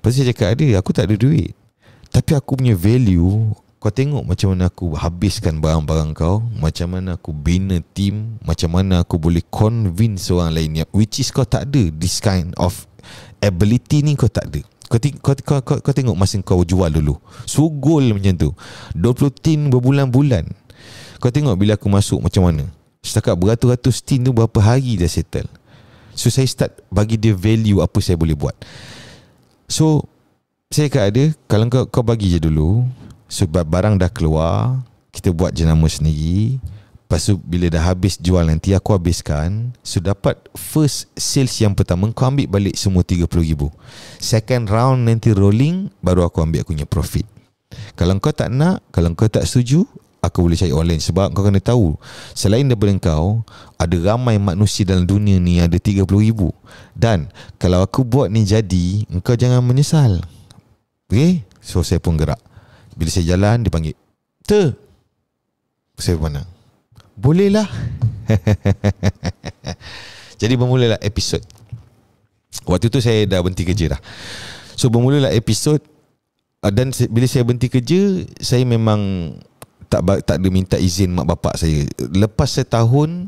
50-50 Lepas tu saya cakap Ada aku tak ada duit Tapi aku punya value Kau tengok macam mana aku Habiskan barang-barang kau Macam mana aku bina team Macam mana aku boleh Convince orang lain Which is kau tak ada This kind of Ability ni kau tak ada kau, ting- kau, kau, kau, kau tengok masa kau jual dulu Sugul macam tu 20 tin berbulan-bulan kau tengok bila aku masuk macam mana Setakat beratus-ratus tin tu Berapa hari dah settle So saya start bagi dia value Apa saya boleh buat So Saya kata dia Kalau kau, kau bagi je dulu Sebab so, barang dah keluar Kita buat jenama sendiri Lepas tu bila dah habis jual nanti Aku habiskan So dapat first sales yang pertama Kau ambil balik semua RM30,000 Second round nanti rolling Baru aku ambil aku punya profit kalau kau tak nak Kalau kau tak setuju aku boleh cari online sebab kau kena tahu selain daripada kau ada ramai manusia dalam dunia ni ada 30 ribu dan kalau aku buat ni jadi kau jangan menyesal okay? so saya pun gerak bila saya jalan dia panggil ter saya pandang bolehlah (laughs) jadi bermulalah episod waktu tu saya dah berhenti kerja dah so bermulalah episod uh, dan bila saya berhenti kerja saya memang tak tak ada minta izin mak bapak saya. Lepas setahun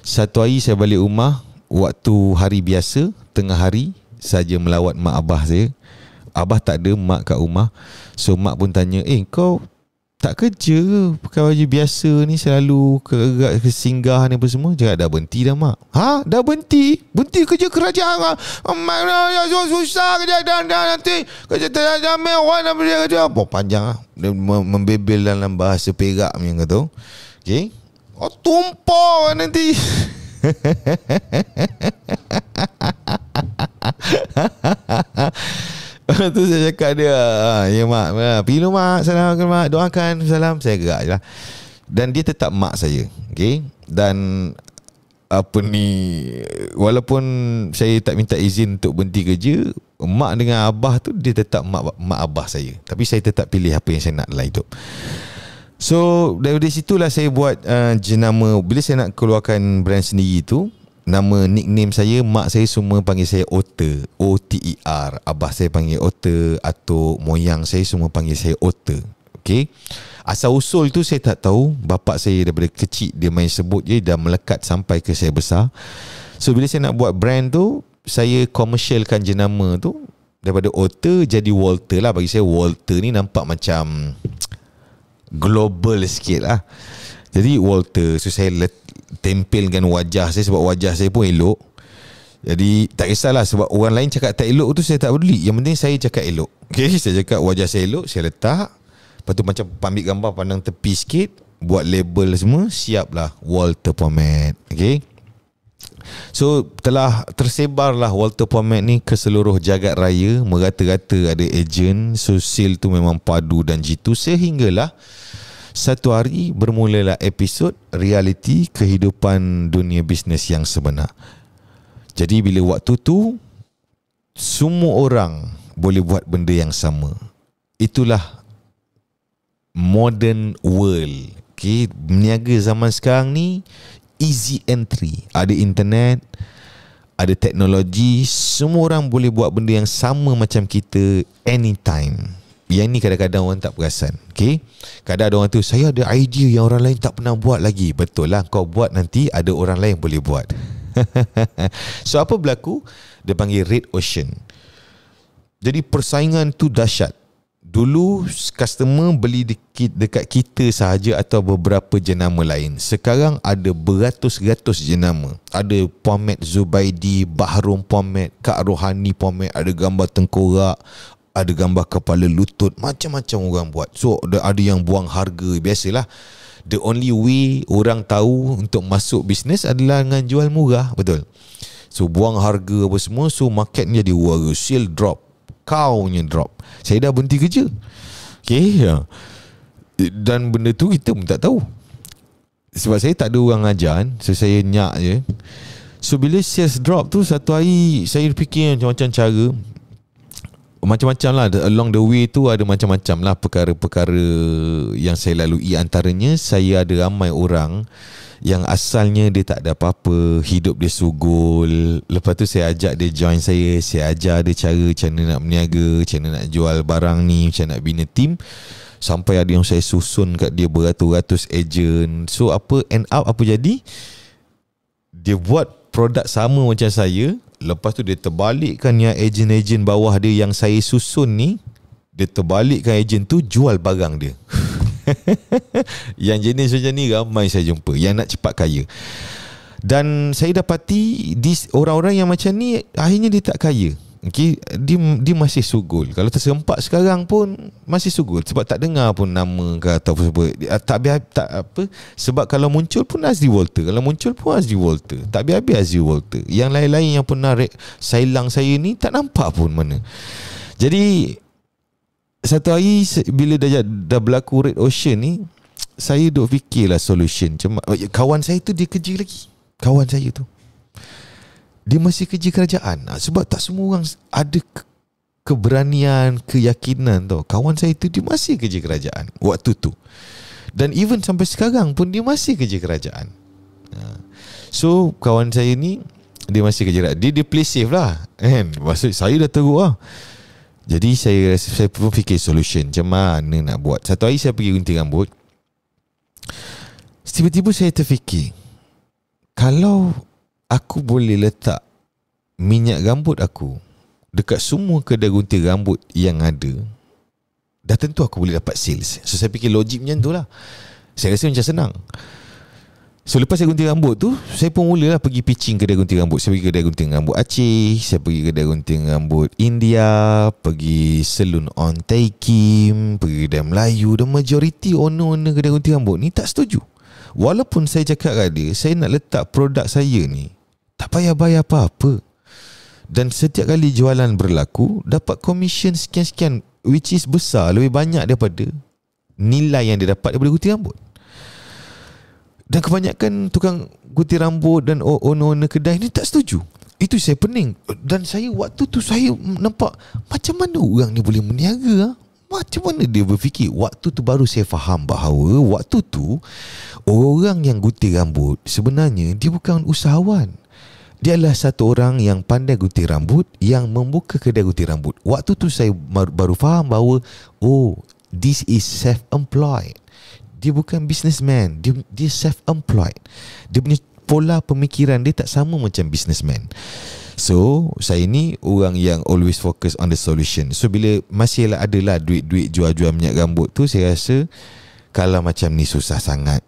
satu hari saya balik rumah waktu hari biasa tengah hari saja melawat mak abah saya. Abah tak ada, mak kat rumah. So mak pun tanya, "Eh, kau tak kerja ke Pakai baju biasa ni Selalu Kegak ke singgah ni apa semua Cakap dah berhenti dah mak Ha? Dah berhenti? Berhenti kerja kerajaan Mak, my god Susah, susah kerja dan, dan nanti Kerja tak jamin Orang nak berjaya kerja Apa panjang lah Dia membebel dalam bahasa perak Yang kata Okay Oh tumpah nanti Hahaha (laughs) (laughs) tu saya cakap dia ah, Ya mak ah, Pilu mak Salam ke mak Doakan Salam Saya gerak je lah Dan dia tetap mak saya Okay Dan Apa ni Walaupun Saya tak minta izin Untuk berhenti kerja Mak dengan abah tu Dia tetap mak, mak abah saya Tapi saya tetap pilih Apa yang saya nak dalam hidup So dari situlah saya buat uh, jenama Bila saya nak keluarkan brand sendiri tu Nama nickname saya Mak saya semua panggil saya Ota O-T-E-R e Abah saya panggil Ota atau Moyang saya semua panggil saya Ota Okay Asal usul tu saya tak tahu Bapak saya daripada kecil Dia main sebut je dah melekat sampai ke saya besar So bila saya nak buat brand tu Saya komersialkan jenama tu Daripada Ota jadi Walter lah Bagi saya Walter ni nampak macam Global sikit lah Jadi Walter So saya letak tempelkan wajah saya sebab wajah saya pun elok. Jadi tak kisahlah sebab orang lain cakap tak elok tu saya tak peduli. Yang penting saya cakap elok. Okey, (laughs) saya cakap wajah saya elok, saya letak. Lepas tu macam ambil gambar pandang tepi sikit, buat label semua, siaplah Walter Pomet. Okey. So telah tersebarlah Walter Pomet ni ke seluruh jagat raya Merata-rata ada ejen So tu memang padu dan jitu Sehinggalah satu hari bermulalah episod realiti kehidupan dunia bisnes yang sebenar. Jadi bila waktu tu semua orang boleh buat benda yang sama. Itulah modern world. Okay, meniaga zaman sekarang ni easy entry. Ada internet, ada teknologi, semua orang boleh buat benda yang sama macam kita anytime yang ni kadang-kadang orang tak perasan okay? kadang ada orang tu saya ada idea yang orang lain tak pernah buat lagi betul lah kau buat nanti ada orang lain boleh buat (laughs) so apa berlaku dia panggil red ocean jadi persaingan tu dahsyat dulu customer beli dekat kita sahaja atau beberapa jenama lain sekarang ada beratus-ratus jenama ada pomet Zubaidi Bahrum pomet Kak Rohani pomet ada gambar tengkorak ada gambar kepala lutut macam-macam orang buat so ada yang buang harga biasalah the only way orang tahu untuk masuk bisnes adalah dengan jual murah betul so buang harga apa semua so market ni jadi wara sale drop kau nya drop saya dah berhenti kerja Okay, okey ya. dan benda tu kita pun tak tahu sebab saya tak ada orang ajar So saya nyak je So bila sales drop tu Satu hari Saya fikir macam-macam cara macam-macam lah Along the way tu Ada macam-macam lah Perkara-perkara Yang saya lalui Antaranya Saya ada ramai orang Yang asalnya Dia tak ada apa-apa Hidup dia sugul Lepas tu saya ajak dia join saya Saya ajar dia cara Macam mana nak meniaga, Macam mana nak jual barang ni Macam nak bina team Sampai ada yang saya susun kat dia Beratus-ratus agent So apa End up apa jadi Dia buat produk sama macam saya Lepas tu dia terbalikkan yang ejen-ejen bawah dia yang saya susun ni Dia terbalikkan ejen tu jual barang dia (laughs) Yang jenis macam ni ramai saya jumpa Yang nak cepat kaya Dan saya dapati orang-orang yang macam ni Akhirnya dia tak kaya okay, dia, dia masih sugul Kalau tersempat sekarang pun Masih sugul Sebab tak dengar pun nama ke atau apa -apa. Tak biar tak apa. Sebab kalau muncul pun Azri Walter Kalau muncul pun Azri Walter Tak biar-biar Azri Walter Yang lain-lain yang pernah re- Sailang saya ni Tak nampak pun mana Jadi Satu hari Bila dah, dah berlaku Red Ocean ni Saya duk fikirlah solution Cuma, oh, ya, Kawan saya tu dia kerja lagi Kawan saya tu dia masih kerja kerajaan ah, sebab tak semua orang ada keberanian keyakinan tau kawan saya tu dia masih kerja kerajaan waktu tu dan even sampai sekarang pun dia masih kerja kerajaan ah, so kawan saya ni dia masih kerja kerajaan dia, dia play safe lah kan maksud saya dah teruk lah jadi saya saya pun fikir solution macam mana nak buat satu hari saya pergi gunting rambut tiba-tiba saya terfikir kalau aku boleh letak minyak rambut aku dekat semua kedai gunting rambut yang ada dah tentu aku boleh dapat sales so saya fikir logik macam tu lah saya rasa macam senang so lepas saya gunting rambut tu saya pun mulalah pergi pitching kedai gunting rambut saya pergi kedai gunting rambut Aceh saya pergi kedai gunting rambut India pergi Selun on Taikim pergi kedai Melayu the majority owner-owner kedai gunting rambut ni tak setuju walaupun saya cakap kat dia saya nak letak produk saya ni tak payah bayar apa-apa. Dan setiap kali jualan berlaku, dapat komisen sekian-sekian which is besar, lebih banyak daripada nilai yang dia dapat daripada gunting rambut. Dan kebanyakan tukang gunting rambut dan owner-owner kedai ni tak setuju. Itu saya pening. Dan saya waktu tu saya nampak macam mana orang ni boleh meniaga. Ah? Macam mana dia berfikir. Waktu tu baru saya faham bahawa waktu tu orang yang gunting rambut sebenarnya dia bukan usahawan. Dia adalah satu orang yang pandai gunting rambut yang membuka kedai gunting rambut. Waktu tu saya baru, baru faham bahawa oh this is self employed. Dia bukan businessman, dia dia self employed. Dia punya pola pemikiran dia tak sama macam businessman. So saya ni orang yang always focus on the solution. So bila masih lah adalah duit-duit jual-jual minyak rambut tu saya rasa kalau macam ni susah sangat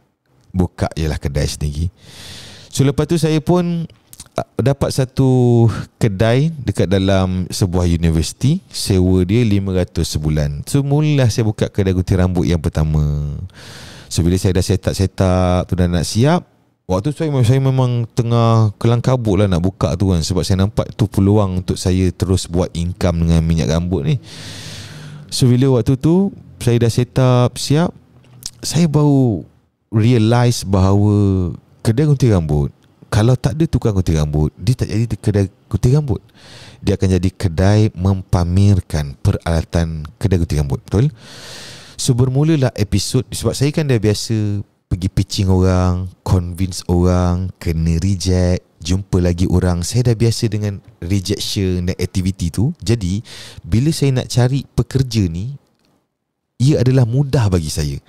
buka je lah kedai sendiri. So lepas tu saya pun dapat satu kedai dekat dalam sebuah universiti sewa dia 500 sebulan so mulalah saya buka kedai gunting rambut yang pertama so bila saya dah setak-setak tu dah nak siap waktu tu saya, saya memang tengah kelang kabut lah nak buka tu kan sebab saya nampak tu peluang untuk saya terus buat income dengan minyak rambut ni so bila waktu tu saya dah setup siap saya baru realise bahawa kedai gunting rambut kalau tak ada tukang gunting rambut dia tak jadi kedai gunting rambut dia akan jadi kedai mempamerkan peralatan kedai gunting rambut betul so bermulalah episod sebab saya kan dah biasa pergi pitching orang convince orang kena reject jumpa lagi orang saya dah biasa dengan rejection dan activity tu jadi bila saya nak cari pekerja ni ia adalah mudah bagi saya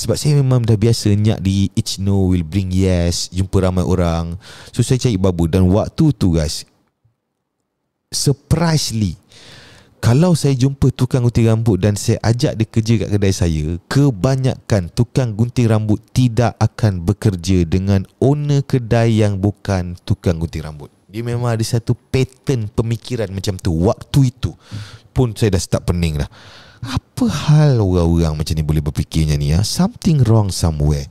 sebab saya memang dah biasa Nyak di each no will bring yes Jumpa ramai orang So saya cari babu Dan waktu tu guys Surprisingly kalau saya jumpa tukang gunting rambut dan saya ajak dia kerja kat kedai saya, kebanyakan tukang gunting rambut tidak akan bekerja dengan owner kedai yang bukan tukang gunting rambut. Dia memang ada satu pattern pemikiran macam tu. Waktu itu pun saya dah start pening dah. Apa hal orang-orang macam ni boleh berfikirnya ni ya? Something wrong somewhere.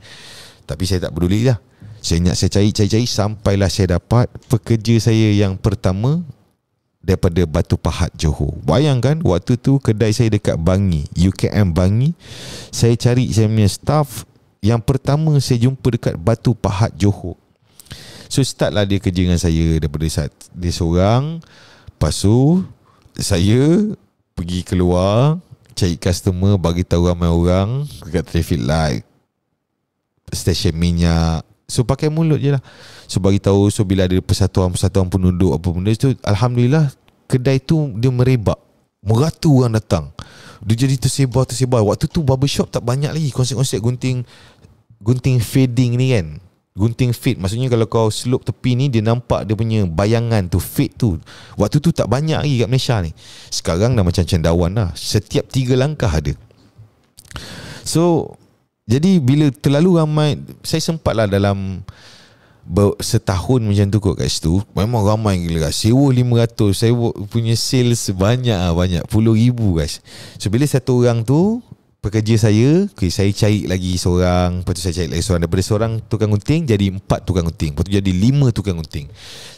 Tapi saya tak peduli lah. Saya ingat saya cari, cari, cari. Sampailah saya dapat pekerja saya yang pertama daripada Batu Pahat Johor. Bayangkan waktu tu kedai saya dekat Bangi, UKM Bangi. Saya cari saya punya staff yang pertama saya jumpa dekat Batu Pahat Johor. So lah dia kerja dengan saya daripada saat dia seorang. Lepas tu saya pergi keluar cari customer bagi tahu ramai orang dekat traffic light stesen minyak so pakai mulut jelah. lah so bagi tahu so bila ada persatuan persatuan penduduk apa benda tu alhamdulillah kedai tu dia merebak meratu orang datang dia jadi tersebar tersebar waktu tu barbershop tak banyak lagi konsep-konsep gunting gunting fading ni kan gunting fit maksudnya kalau kau slope tepi ni dia nampak dia punya bayangan tu fit tu waktu tu tak banyak lagi kat Malaysia ni sekarang dah macam cendawan lah setiap tiga langkah ada so jadi bila terlalu ramai saya sempat lah dalam setahun macam tu kot kat situ memang ramai gila guys sewa 500 saya punya sales banyak lah banyak puluh ribu guys so bila satu orang tu pekerja saya okay, Saya cari lagi seorang Lepas tu saya cari lagi seorang Daripada seorang tukang gunting Jadi empat tukang gunting Lepas tu jadi lima tukang gunting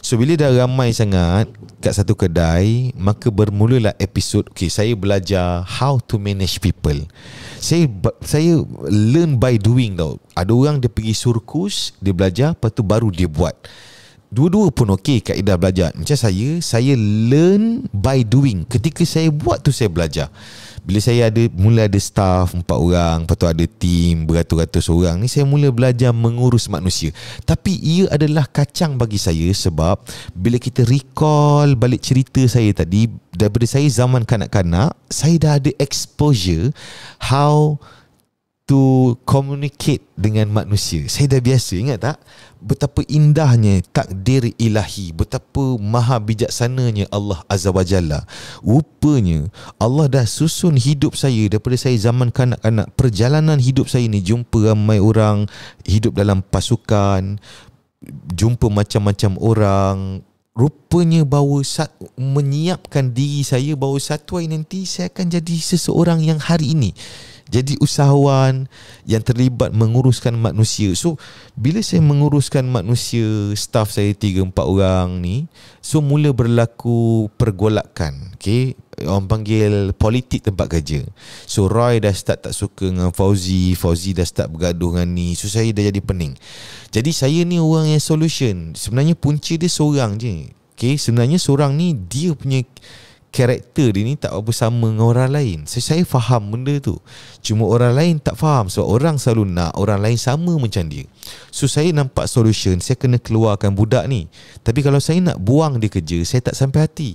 So bila dah ramai sangat Kat satu kedai Maka bermulalah episod okay, Saya belajar How to manage people Saya saya learn by doing tau Ada orang dia pergi surkus Dia belajar Lepas tu baru dia buat Dua-dua pun okey kaedah belajar Macam saya Saya learn by doing Ketika saya buat tu saya belajar bila saya ada Mula ada staff Empat orang Lepas tu ada team Beratus-ratus orang Ni saya mula belajar Mengurus manusia Tapi ia adalah Kacang bagi saya Sebab Bila kita recall Balik cerita saya tadi Daripada saya zaman kanak-kanak Saya dah ada exposure How to communicate dengan manusia. Saya dah biasa, ingat tak? Betapa indahnya takdir ilahi, betapa maha bijaksananya Allah Azza wa Jalla. Rupanya Allah dah susun hidup saya daripada saya zaman kanak-kanak. Perjalanan hidup saya ni jumpa ramai orang, hidup dalam pasukan, jumpa macam-macam orang, Rupanya bahawa menyiapkan diri saya bahawa satu hari nanti saya akan jadi seseorang yang hari ini jadi usahawan yang terlibat menguruskan manusia. So bila saya menguruskan manusia, staff saya 3 4 orang ni, so mula berlaku pergolakan. Okay, orang panggil politik tempat kerja. So Roy dah start tak suka dengan Fauzi, Fauzi dah start bergaduh dengan ni. So saya dah jadi pening. Jadi saya ni orang yang solution. Sebenarnya punca dia seorang je. Okey, sebenarnya seorang ni dia punya karakter dia ni tak apa sama dengan orang lain. So, saya faham benda tu. Cuma orang lain tak faham sebab orang selalu nak orang lain sama macam dia. So saya nampak solution, saya kena keluarkan budak ni. Tapi kalau saya nak buang dia kerja, saya tak sampai hati.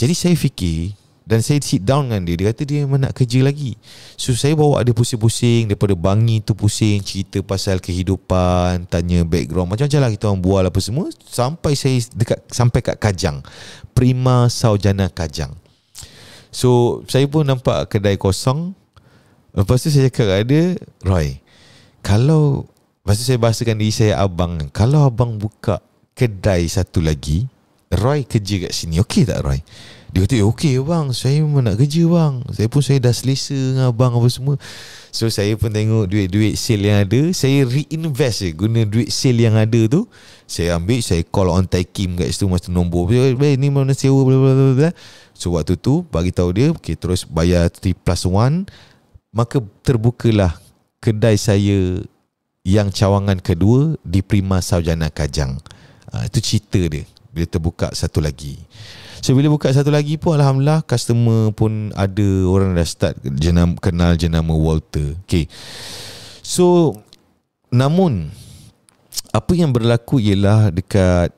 Jadi saya fikir dan saya sit down dengan dia, dia kata dia memang nak kerja lagi. So saya bawa dia pusing-pusing daripada bangi tu pusing cerita pasal kehidupan, tanya background macam-macam lah kita orang bual apa semua sampai saya dekat sampai kat Kajang. Prima Saujana Kajang. So saya pun nampak kedai kosong. Lepas tu saya cakap ada Roy. Kalau lepas tu saya bahasakan diri saya abang, kalau abang buka kedai satu lagi, Roy kerja kat sini. Okey tak Roy? Dia kata, okey abang. saya nak kerja abang. Saya pun saya dah selesa dengan abang apa semua. So saya pun tengok duit-duit sale yang ada Saya reinvest je Guna duit sale yang ada tu Saya ambil Saya call on Tai Kim kat situ Masa nombor eh, Ni mana sewa bla bla bla. So waktu tu bagi tahu dia okay, Terus bayar 3 plus 1 Maka terbukalah Kedai saya Yang cawangan kedua Di Prima Saujana Kajang uh, Itu cerita dia Bila terbuka satu lagi So bila buka satu lagi pun Alhamdulillah Customer pun ada Orang dah start jenama, Kenal jenama Walter Okay So Namun Apa yang berlaku ialah Dekat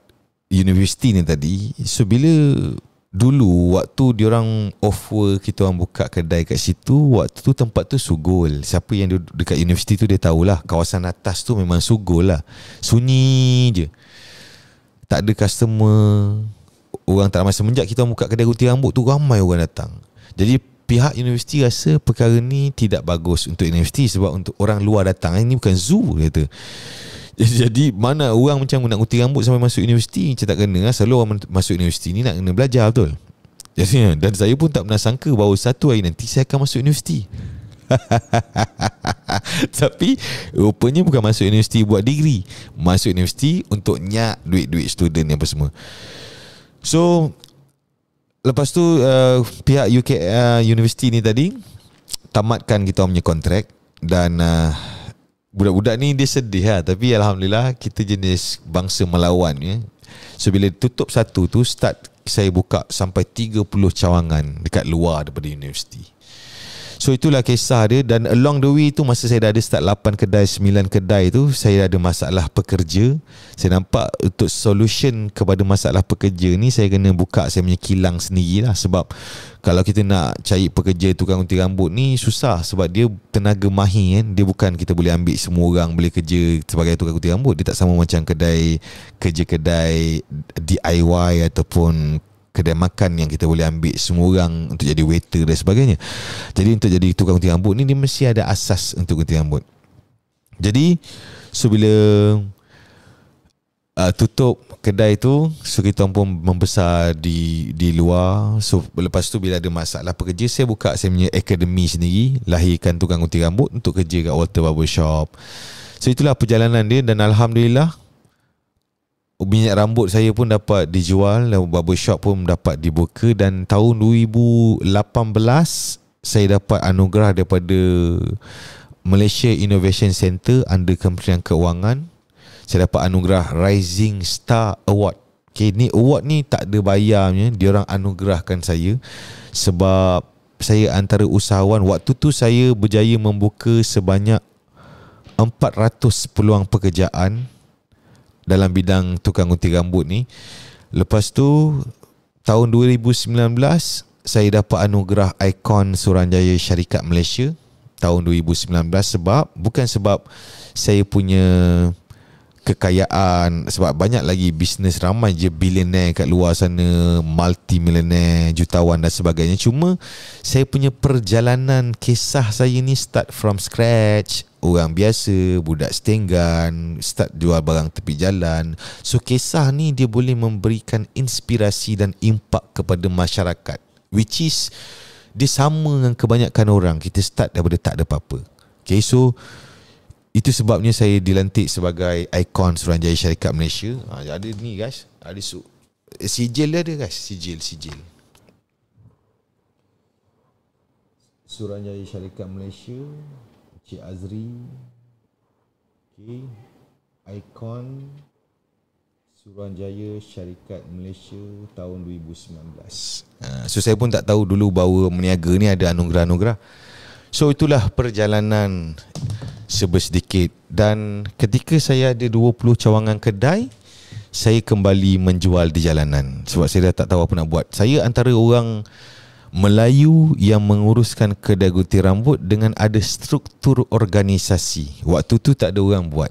Universiti ni tadi So bila Dulu waktu diorang offer kita orang buka kedai kat situ Waktu tu tempat tu sugol Siapa yang duduk dekat universiti tu dia tahulah Kawasan atas tu memang sugol lah Sunyi je Tak ada customer orang tak ramai semenjak kita buka kedai gunting rambut tu ramai orang datang. Jadi pihak universiti rasa perkara ni tidak bagus untuk universiti sebab untuk orang luar datang ini bukan zoo kata. (laughs) Jadi mana orang macam nak gunting rambut sampai masuk universiti macam tak kena ah. selalu orang masuk universiti ni nak kena belajar betul. Jadi (laughs) dan saya pun tak pernah sangka bahawa satu hari nanti saya akan masuk universiti. (laughs) Tapi rupanya bukan masuk universiti buat degree. Masuk universiti untuk nyak duit-duit student ni apa semua. So lepas tu uh, pihak UK uh, university ni tadi tamatkan kita punya kontrak dan uh, budak-budak ni dia sedih lah tapi alhamdulillah kita jenis bangsa melawan ya. So bila tutup satu tu start saya buka sampai 30 cawangan dekat luar daripada universiti. So itulah kisah dia dan along the way tu masa saya dah ada start 8 kedai 9 kedai tu saya ada masalah pekerja. Saya nampak untuk solution kepada masalah pekerja ni saya kena buka saya punya kilang sendiri lah sebab kalau kita nak cari pekerja tukang gunting rambut ni susah sebab dia tenaga mahi kan. Dia bukan kita boleh ambil semua orang boleh kerja sebagai tukang gunting rambut. Dia tak sama macam kedai kerja kedai DIY ataupun kedai makan yang kita boleh ambil semua orang untuk jadi waiter dan sebagainya. Jadi untuk jadi tukang gunting rambut ni dia mesti ada asas untuk gunting rambut. Jadi so bila uh, tutup kedai tu so kita pun membesar di di luar so lepas tu bila ada masalah pekerja saya buka saya punya akademi sendiri lahirkan tukang gunting rambut untuk kerja kat Walter Barbershop so itulah perjalanan dia dan Alhamdulillah minyak rambut saya pun dapat dijual dan shop pun dapat dibuka dan tahun 2018 saya dapat anugerah daripada Malaysia Innovation Center under Kementerian Keuangan saya dapat anugerah Rising Star Award Okay, ni award ni tak ada bayarnya dia orang anugerahkan saya sebab saya antara usahawan waktu tu saya berjaya membuka sebanyak 400 peluang pekerjaan dalam bidang tukang gunting rambut ni. Lepas tu tahun 2019 saya dapat anugerah ikon Suranjaya Syarikat Malaysia tahun 2019 sebab bukan sebab saya punya kekayaan sebab banyak lagi bisnes ramai je bilioner, kat luar sana multi millionaire jutawan dan sebagainya cuma saya punya perjalanan kisah saya ni start from scratch orang biasa budak setenggan start jual barang tepi jalan so kisah ni dia boleh memberikan inspirasi dan impak kepada masyarakat which is dia sama dengan kebanyakan orang kita start daripada tak ada apa-apa okay so itu sebabnya saya dilantik sebagai ikon Suruhanjaya Syarikat Malaysia. Ha, ada ni guys, ada su- eh, sijil dia ada guys, sijil sijil. Suruhanjaya Syarikat Malaysia, Cik Azri. Okay. Ikon Suruhanjaya Syarikat Malaysia tahun 2019. Ha, so saya pun tak tahu dulu bahawa meniaga ni ada anugerah-anugerah. So itulah perjalanan serba dan ketika saya ada 20 cawangan kedai saya kembali menjual di jalanan sebab saya dah tak tahu apa nak buat saya antara orang Melayu yang menguruskan kedai gunting rambut dengan ada struktur organisasi waktu tu tak ada orang buat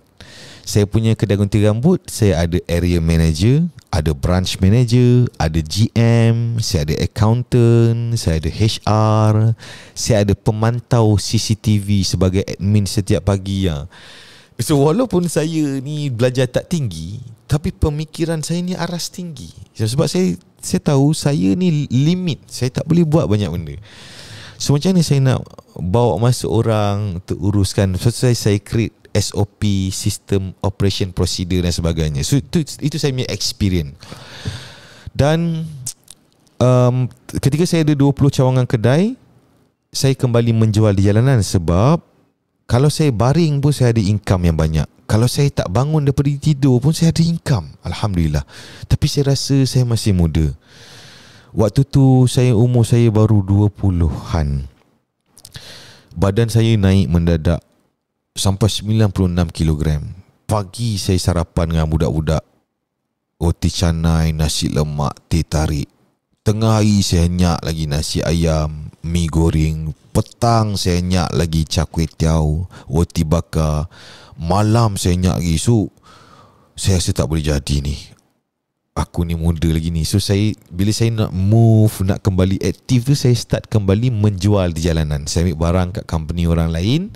saya punya kedai gunting rambut saya ada area manager ada branch manager ada GM saya ada accountant saya ada HR saya ada pemantau CCTV sebagai admin setiap pagi ya so walaupun saya ni belajar tak tinggi tapi pemikiran saya ni aras tinggi sebab saya saya tahu saya ni limit saya tak boleh buat banyak benda So macam mana saya nak bawa masuk orang untuk uruskan So saya, saya create SOP sistem operation procedure dan sebagainya. So itu itu saya punya experience. Dan um, ketika saya ada 20 cawangan kedai, saya kembali menjual di jalanan sebab kalau saya baring pun saya ada income yang banyak. Kalau saya tak bangun daripada tidur pun saya ada income. Alhamdulillah. Tapi saya rasa saya masih muda. Waktu tu saya umur saya baru 20-an. Badan saya naik mendadak sampai 96 kilogram. Pagi saya sarapan dengan budak-budak roti canai, nasi lemak, teh tarik. Tengah hari saya nyak lagi nasi ayam, mi goreng. Petang saya nyak lagi cakwe tiaw, roti bakar. Malam saya nyak lagi. So, saya rasa tak boleh jadi ni. Aku ni muda lagi ni. So, saya bila saya nak move, nak kembali aktif tu, saya start kembali menjual di jalanan. Saya ambil barang kat company orang lain.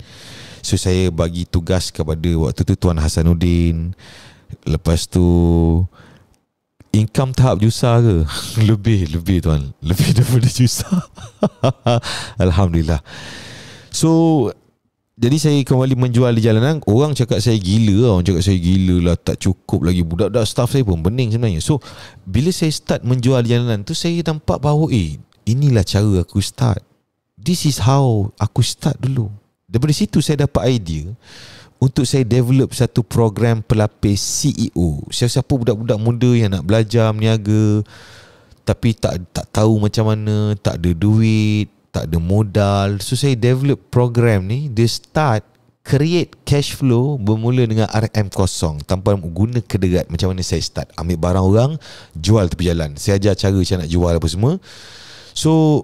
So saya bagi tugas kepada waktu tu Tuan Hasanuddin Lepas tu Income tahap jusa ke? (laughs) lebih, lebih tuan Lebih (laughs) daripada jusa (laughs) Alhamdulillah So jadi saya kembali menjual di jalanan Orang cakap saya gila lah. Orang cakap saya gila lah Tak cukup lagi Budak-budak staff saya pun Bening sebenarnya So Bila saya start menjual di jalanan tu Saya nampak bahawa Eh Inilah cara aku start This is how Aku start dulu dari situ saya dapat idea untuk saya develop satu program pelapis CEO. Siapa-siapa budak-budak muda yang nak belajar berniaga tapi tak tak tahu macam mana, tak ada duit, tak ada modal. So saya develop program ni, dia start create cash flow bermula dengan RM kosong tanpa guna kedegat macam mana saya start ambil barang orang jual tepi jalan saya ajar cara macam nak jual apa semua so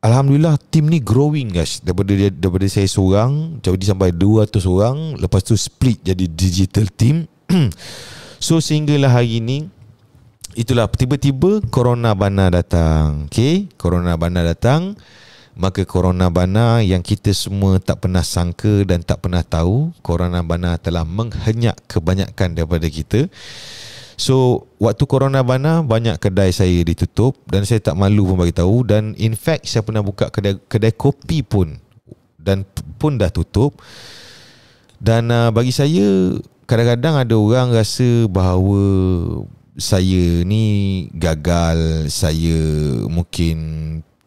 Alhamdulillah Team ni growing guys Daripada, daripada saya seorang Jadi sampai 200 orang Lepas tu split Jadi digital team (clears throat) So sehinggalah hari ni Itulah Tiba-tiba Corona Bana datang Okay Corona Bana datang Maka Corona Bana Yang kita semua Tak pernah sangka Dan tak pernah tahu Corona Bana telah Menghenyak kebanyakan Daripada kita So waktu corona bana banyak kedai saya ditutup dan saya tak malu pun bagi tahu dan in fact saya pernah buka kedai kedai kopi pun dan pun dah tutup. Dan uh, bagi saya kadang-kadang ada orang rasa bahawa saya ni gagal, saya mungkin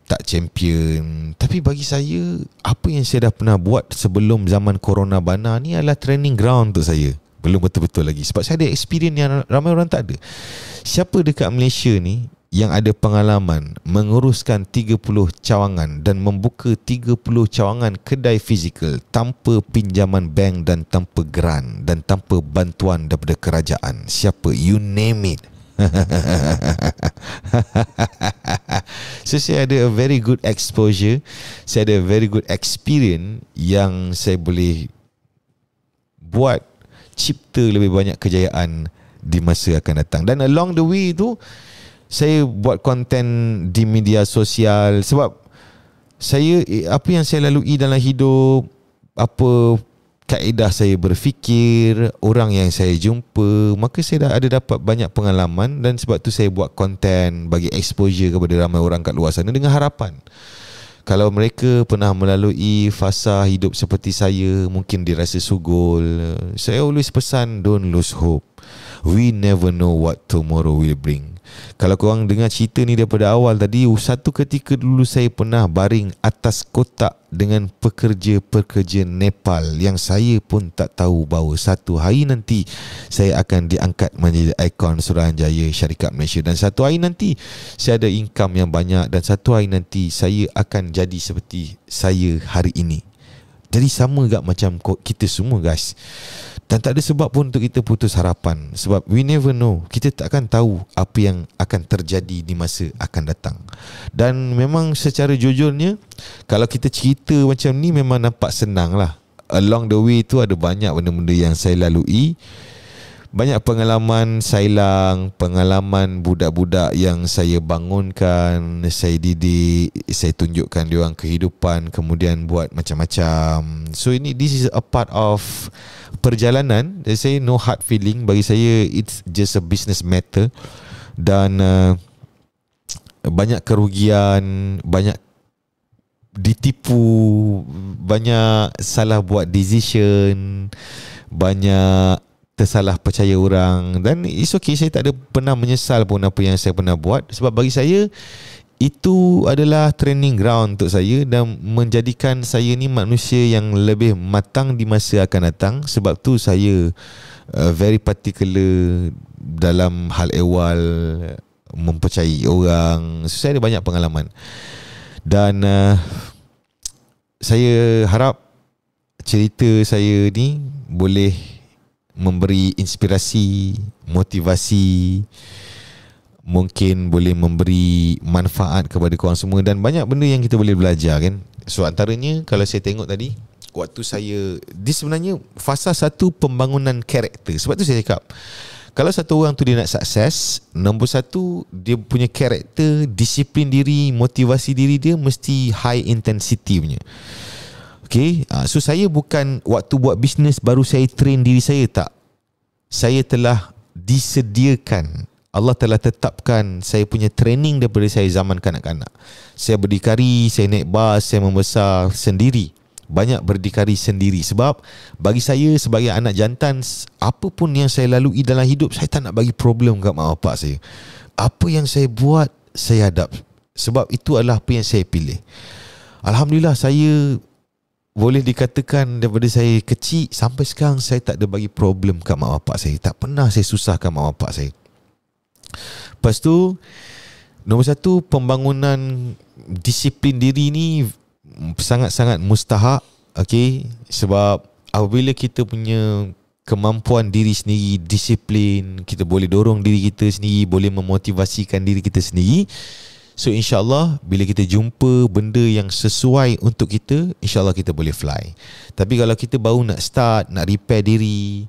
tak champion. Tapi bagi saya apa yang saya dah pernah buat sebelum zaman corona bana ni adalah training ground untuk saya. Belum betul-betul lagi Sebab saya ada experience yang ramai orang tak ada Siapa dekat Malaysia ni Yang ada pengalaman Menguruskan 30 cawangan Dan membuka 30 cawangan kedai fizikal Tanpa pinjaman bank dan tanpa geran Dan tanpa bantuan daripada kerajaan Siapa? You name it (laughs) so saya ada a very good exposure Saya ada very good experience Yang saya boleh Buat cipta lebih banyak kejayaan di masa akan datang dan along the way tu saya buat konten di media sosial sebab saya eh, apa yang saya lalui dalam hidup apa kaedah saya berfikir orang yang saya jumpa maka saya dah ada dapat banyak pengalaman dan sebab tu saya buat konten bagi exposure kepada ramai orang kat luar sana dengan harapan kalau mereka pernah melalui fasa hidup seperti saya, mungkin dirasa sugul. Saya always pesan, don't lose hope. We never know what tomorrow will bring. Kalau korang dengar cerita ni daripada awal tadi Satu ketika dulu saya pernah baring atas kotak Dengan pekerja-pekerja Nepal Yang saya pun tak tahu bahawa satu hari nanti Saya akan diangkat menjadi ikon Suruhanjaya Syarikat Malaysia Dan satu hari nanti saya ada income yang banyak Dan satu hari nanti saya akan jadi seperti saya hari ini jadi sama juga macam kita semua guys dan tak ada sebab pun untuk kita putus harapan Sebab we never know Kita tak akan tahu apa yang akan terjadi di masa akan datang Dan memang secara jujurnya Kalau kita cerita macam ni memang nampak senang lah Along the way tu ada banyak benda-benda yang saya lalui banyak pengalaman sailang, pengalaman budak-budak yang saya bangunkan, saya didik, saya tunjukkan dia orang kehidupan, kemudian buat macam-macam. So ini this is a part of perjalanan. They say no hard feeling bagi saya it's just a business matter dan uh, banyak kerugian, banyak ditipu, banyak salah buat decision, banyak tersalah percaya orang dan it's okay saya tak ada pernah menyesal pun apa yang saya pernah buat sebab bagi saya itu adalah training ground untuk saya dan menjadikan saya ni manusia yang lebih matang di masa akan datang sebab tu saya uh, very particular dalam hal ehwal mempercayai orang so, saya ada banyak pengalaman dan uh, saya harap cerita saya ni boleh memberi inspirasi, motivasi mungkin boleh memberi manfaat kepada korang semua dan banyak benda yang kita boleh belajar kan. So antaranya kalau saya tengok tadi waktu saya di sebenarnya fasa satu pembangunan karakter. Sebab tu saya cakap kalau satu orang tu dia nak sukses, nombor satu dia punya karakter, disiplin diri, motivasi diri dia mesti high intensity punya. Okay uh, ah, So saya bukan Waktu buat bisnes Baru saya train diri saya Tak Saya telah Disediakan Allah telah tetapkan saya punya training daripada saya zaman kanak-kanak. Saya berdikari, saya naik bas, saya membesar sendiri. Banyak berdikari sendiri. Sebab bagi saya sebagai anak jantan, apa pun yang saya lalui dalam hidup, saya tak nak bagi problem kat mak bapak saya. Apa yang saya buat, saya hadap. Sebab itu adalah apa yang saya pilih. Alhamdulillah saya boleh dikatakan daripada saya kecil sampai sekarang saya tak ada bagi problem kat mak bapak saya. Tak pernah saya susahkan mak bapak saya. Lepas tu, nombor satu, pembangunan disiplin diri ni sangat-sangat mustahak. Okay? Sebab apabila kita punya kemampuan diri sendiri, disiplin, kita boleh dorong diri kita sendiri, boleh memotivasikan diri kita sendiri, So insyaAllah bila kita jumpa benda yang sesuai untuk kita InsyaAllah kita boleh fly Tapi kalau kita baru nak start, nak repair diri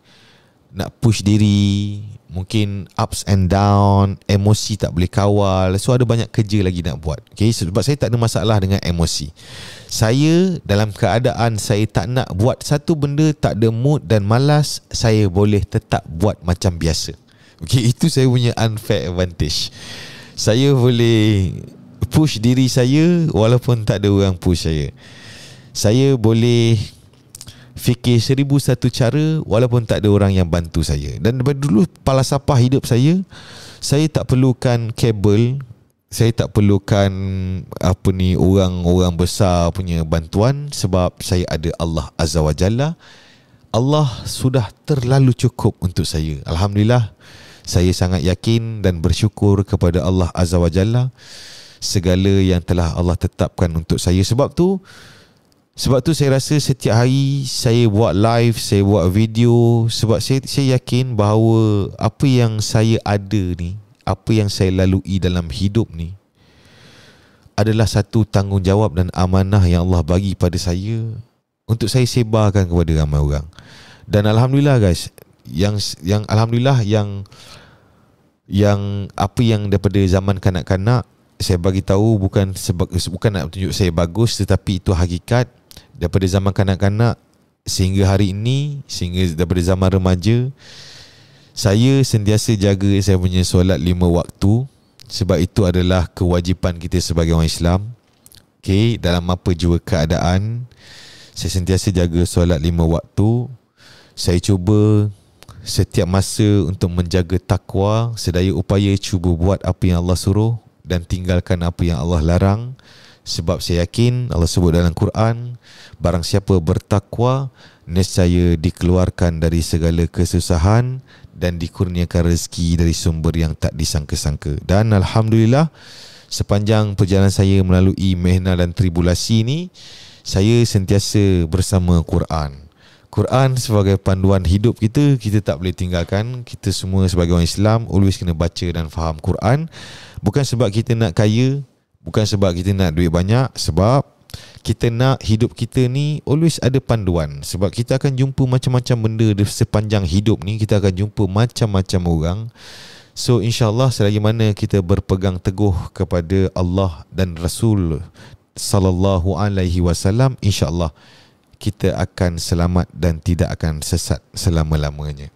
Nak push diri Mungkin ups and down Emosi tak boleh kawal So ada banyak kerja lagi nak buat okay? Sebab saya tak ada masalah dengan emosi Saya dalam keadaan saya tak nak buat satu benda Tak ada mood dan malas Saya boleh tetap buat macam biasa Okay, itu saya punya unfair advantage saya boleh push diri saya walaupun tak ada orang push saya. Saya boleh fikir seribu satu cara walaupun tak ada orang yang bantu saya. Dan daripada dulu pala sapah hidup saya, saya tak perlukan kabel, saya tak perlukan apa ni orang-orang besar punya bantuan sebab saya ada Allah Azza wa Jalla. Allah sudah terlalu cukup untuk saya. Alhamdulillah saya sangat yakin dan bersyukur kepada Allah Azza wa Jalla segala yang telah Allah tetapkan untuk saya sebab tu sebab tu saya rasa setiap hari saya buat live, saya buat video sebab saya saya yakin bahawa apa yang saya ada ni, apa yang saya lalui dalam hidup ni adalah satu tanggungjawab dan amanah yang Allah bagi pada saya untuk saya sebarkan kepada ramai orang. Dan alhamdulillah guys, yang yang alhamdulillah yang yang apa yang daripada zaman kanak-kanak saya bagi tahu bukan sebab bukan nak tunjuk saya bagus tetapi itu hakikat daripada zaman kanak-kanak sehingga hari ini sehingga daripada zaman remaja saya sentiasa jaga saya punya solat lima waktu sebab itu adalah kewajipan kita sebagai orang Islam okay, dalam apa jua keadaan saya sentiasa jaga solat lima waktu saya cuba setiap masa untuk menjaga takwa sedaya upaya cuba buat apa yang Allah suruh dan tinggalkan apa yang Allah larang sebab saya yakin Allah sebut dalam Quran barang siapa bertakwa nescaya dikeluarkan dari segala kesusahan dan dikurniakan rezeki dari sumber yang tak disangka-sangka dan alhamdulillah sepanjang perjalanan saya melalui mehna dan tribulasi ini saya sentiasa bersama Quran Quran sebagai panduan hidup kita kita tak boleh tinggalkan kita semua sebagai orang Islam always kena baca dan faham Quran bukan sebab kita nak kaya bukan sebab kita nak duit banyak sebab kita nak hidup kita ni always ada panduan sebab kita akan jumpa macam-macam benda sepanjang hidup ni kita akan jumpa macam-macam orang so insyaallah selagi mana kita berpegang teguh kepada Allah dan Rasul sallallahu alaihi wasallam insyaallah kita akan selamat dan tidak akan sesat selama-lamanya.